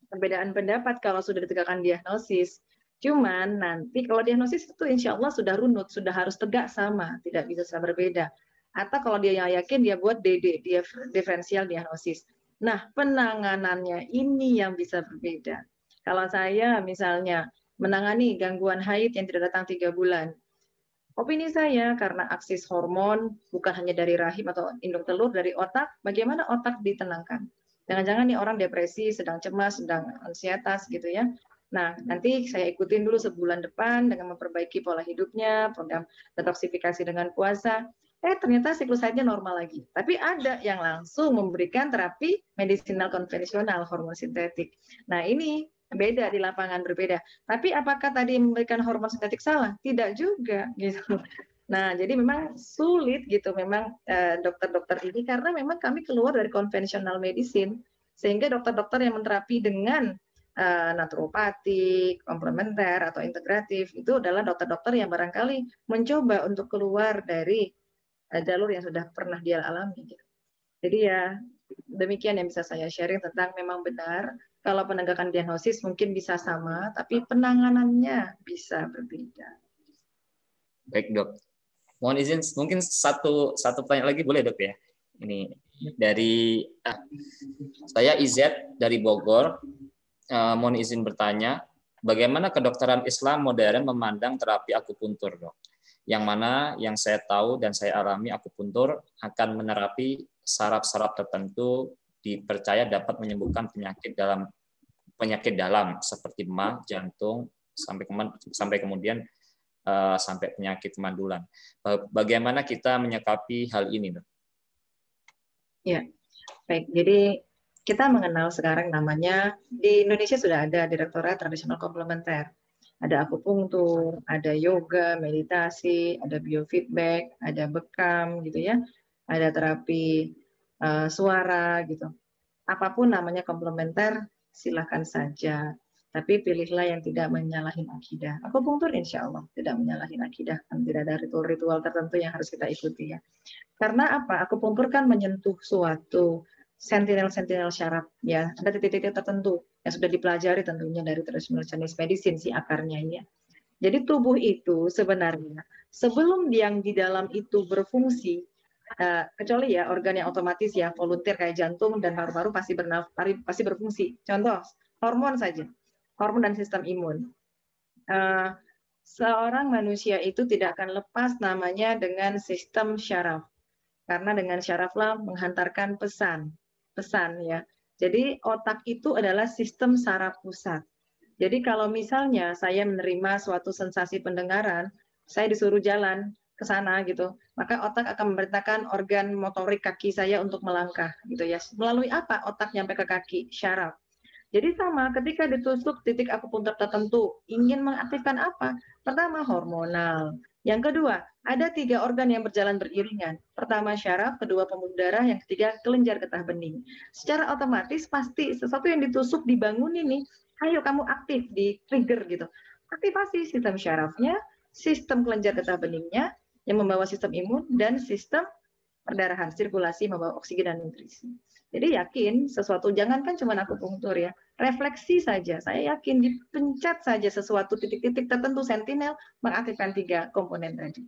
perbedaan pendapat kalau sudah ditegakkan diagnosis. Cuman nanti kalau diagnosis itu insya Allah sudah runut, sudah harus tegak sama, tidak bisa sama berbeda. Atau kalau dia yakin dia buat DD, dia diferensial diagnosis. Nah penanganannya ini yang bisa berbeda. Kalau saya misalnya menangani gangguan haid yang tidak datang tiga bulan. Opini saya karena aksis hormon bukan hanya dari rahim atau induk telur dari otak, bagaimana otak ditenangkan? Jangan-jangan nih orang depresi, sedang cemas, sedang ansietas gitu ya. Nah, nanti saya ikutin dulu sebulan depan dengan memperbaiki pola hidupnya, program detoksifikasi dengan puasa. Eh, ternyata siklus haidnya normal lagi. Tapi ada yang langsung memberikan terapi medisinal konvensional hormon sintetik. Nah, ini beda di lapangan berbeda. Tapi apakah tadi memberikan hormon sintetik salah? Tidak juga [laughs] gitu. Nah, jadi memang sulit gitu memang eh, dokter-dokter eh, ini karena memang kami keluar dari konvensional medicine sehingga dokter-dokter yang menerapi dengan eh, naturopati, komplementer atau integratif itu adalah dokter-dokter yang barangkali mencoba untuk keluar dari eh, jalur yang sudah pernah dia alami gitu. Jadi ya demikian yang bisa saya sharing tentang memang benar kalau penegakan diagnosis mungkin bisa sama, tapi penanganannya bisa berbeda. Baik dok. Mohon izin, mungkin satu satu pertanyaan lagi boleh dok ya? Ini dari uh, saya IZ dari Bogor. uh, mohon izin bertanya, bagaimana kedokteran Islam modern memandang terapi akupuntur dok? Yang mana yang saya tahu dan saya alami akupuntur akan menerapi saraf-saraf tertentu dipercaya dapat menyembuhkan penyakit dalam penyakit dalam seperti mah, jantung, sampai sampai kemudian eh, sampai penyakit mandulan. Eh, bagaimana kita menyikapi hal ini, dok? Ya, baik. Jadi kita mengenal sekarang namanya di Indonesia sudah ada Direktorat Tradisional Komplementer. Ada akupunktur, ada yoga, meditasi, ada biofeedback, ada bekam gitu ya, ada terapi Eh, suara gitu. Apapun namanya komplementer, silahkan saja. Tapi pilihlah yang tidak menyalahin akidah. Aku pungtur insya Allah tidak menyalahin akidah. Kan tidak ada ritual-ritual tertentu yang harus kita ikuti ya. Karena apa? Aku pungtur kan menyentuh suatu sentinel-sentinel syarat ya. Ada titik-titik tertentu yang sudah dipelajari tentunya dari traditional Chinese medicine si akarnya ini ya. Jadi tubuh itu sebenarnya sebelum yang di dalam itu berfungsi, Eh, kecuali ya organ yang otomatis ya volunteer kayak jantung dan paru-paru pasti bernaf pasti berfungsi. Contoh hormon saja, hormon dan sistem imun. Eh, seorang manusia itu tidak akan lepas namanya dengan sistem syaraf, karena dengan syaraflah menghantarkan pesan, pesan ya. Jadi otak itu adalah sistem saraf pusat. Jadi kalau misalnya saya menerima suatu sensasi pendengaran, saya disuruh jalan, ke sana gitu. Maka otak akan memerintahkan organ motorik kaki saya untuk melangkah gitu ya. Melalui apa otak nyampe ke kaki? Syaraf. Jadi sama ketika ditusuk titik akupuntur tertentu, ingin mengaktifkan apa? Pertama hormonal. Yang kedua, ada tiga organ yang berjalan beriringan. Pertama syaraf, kedua pembuluh darah, yang ketiga kelenjar getah bening. Secara otomatis pasti sesuatu yang ditusuk dibangun ini, ayo kamu aktif di trigger gitu. Aktivasi sistem syarafnya, sistem kelenjar getah beningnya, yang membawa sistem imun dan sistem perdarahan, sirkulasi membawa oksigen dan nutrisi. Jadi yakin sesuatu, jangankan cuma aku pungtur ya, refleksi saja. Saya yakin dipencet saja sesuatu titik-titik tertentu sentinel mengaktifkan tiga komponen tadi.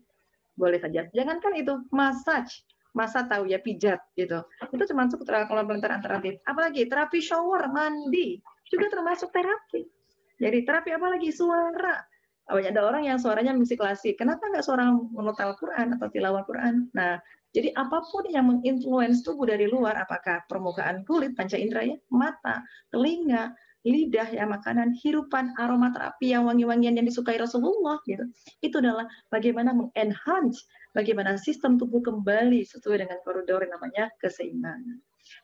Boleh saja. Jangankan itu massage, masa tahu ya pijat gitu. Itu cuma masuk komplementer alternatif. Apalagi terapi shower, mandi juga termasuk terapi. Jadi terapi apalagi suara, Oh, iya, ada orang yang suaranya musik klasik. Kenapa nggak seorang menotal Quran atau tilawah Quran? Nah, jadi apapun yang menginfluence tubuh dari luar, apakah permukaan kulit, panca indera ya, mata, telinga, lidah ya makanan, hirupan, terapi yang wangi-wangian yang disukai Rasulullah gitu. Itu adalah bagaimana mengenhance, bagaimana sistem tubuh kembali sesuai dengan koridor yang namanya keseimbangan.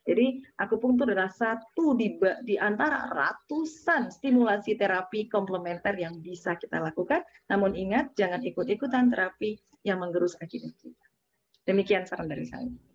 Jadi akupunktur adalah satu di, di antara ratusan stimulasi terapi komplementer yang bisa kita lakukan. Namun ingat jangan ikut-ikutan terapi yang menggerus akibat kita. Demikian saran dari saya.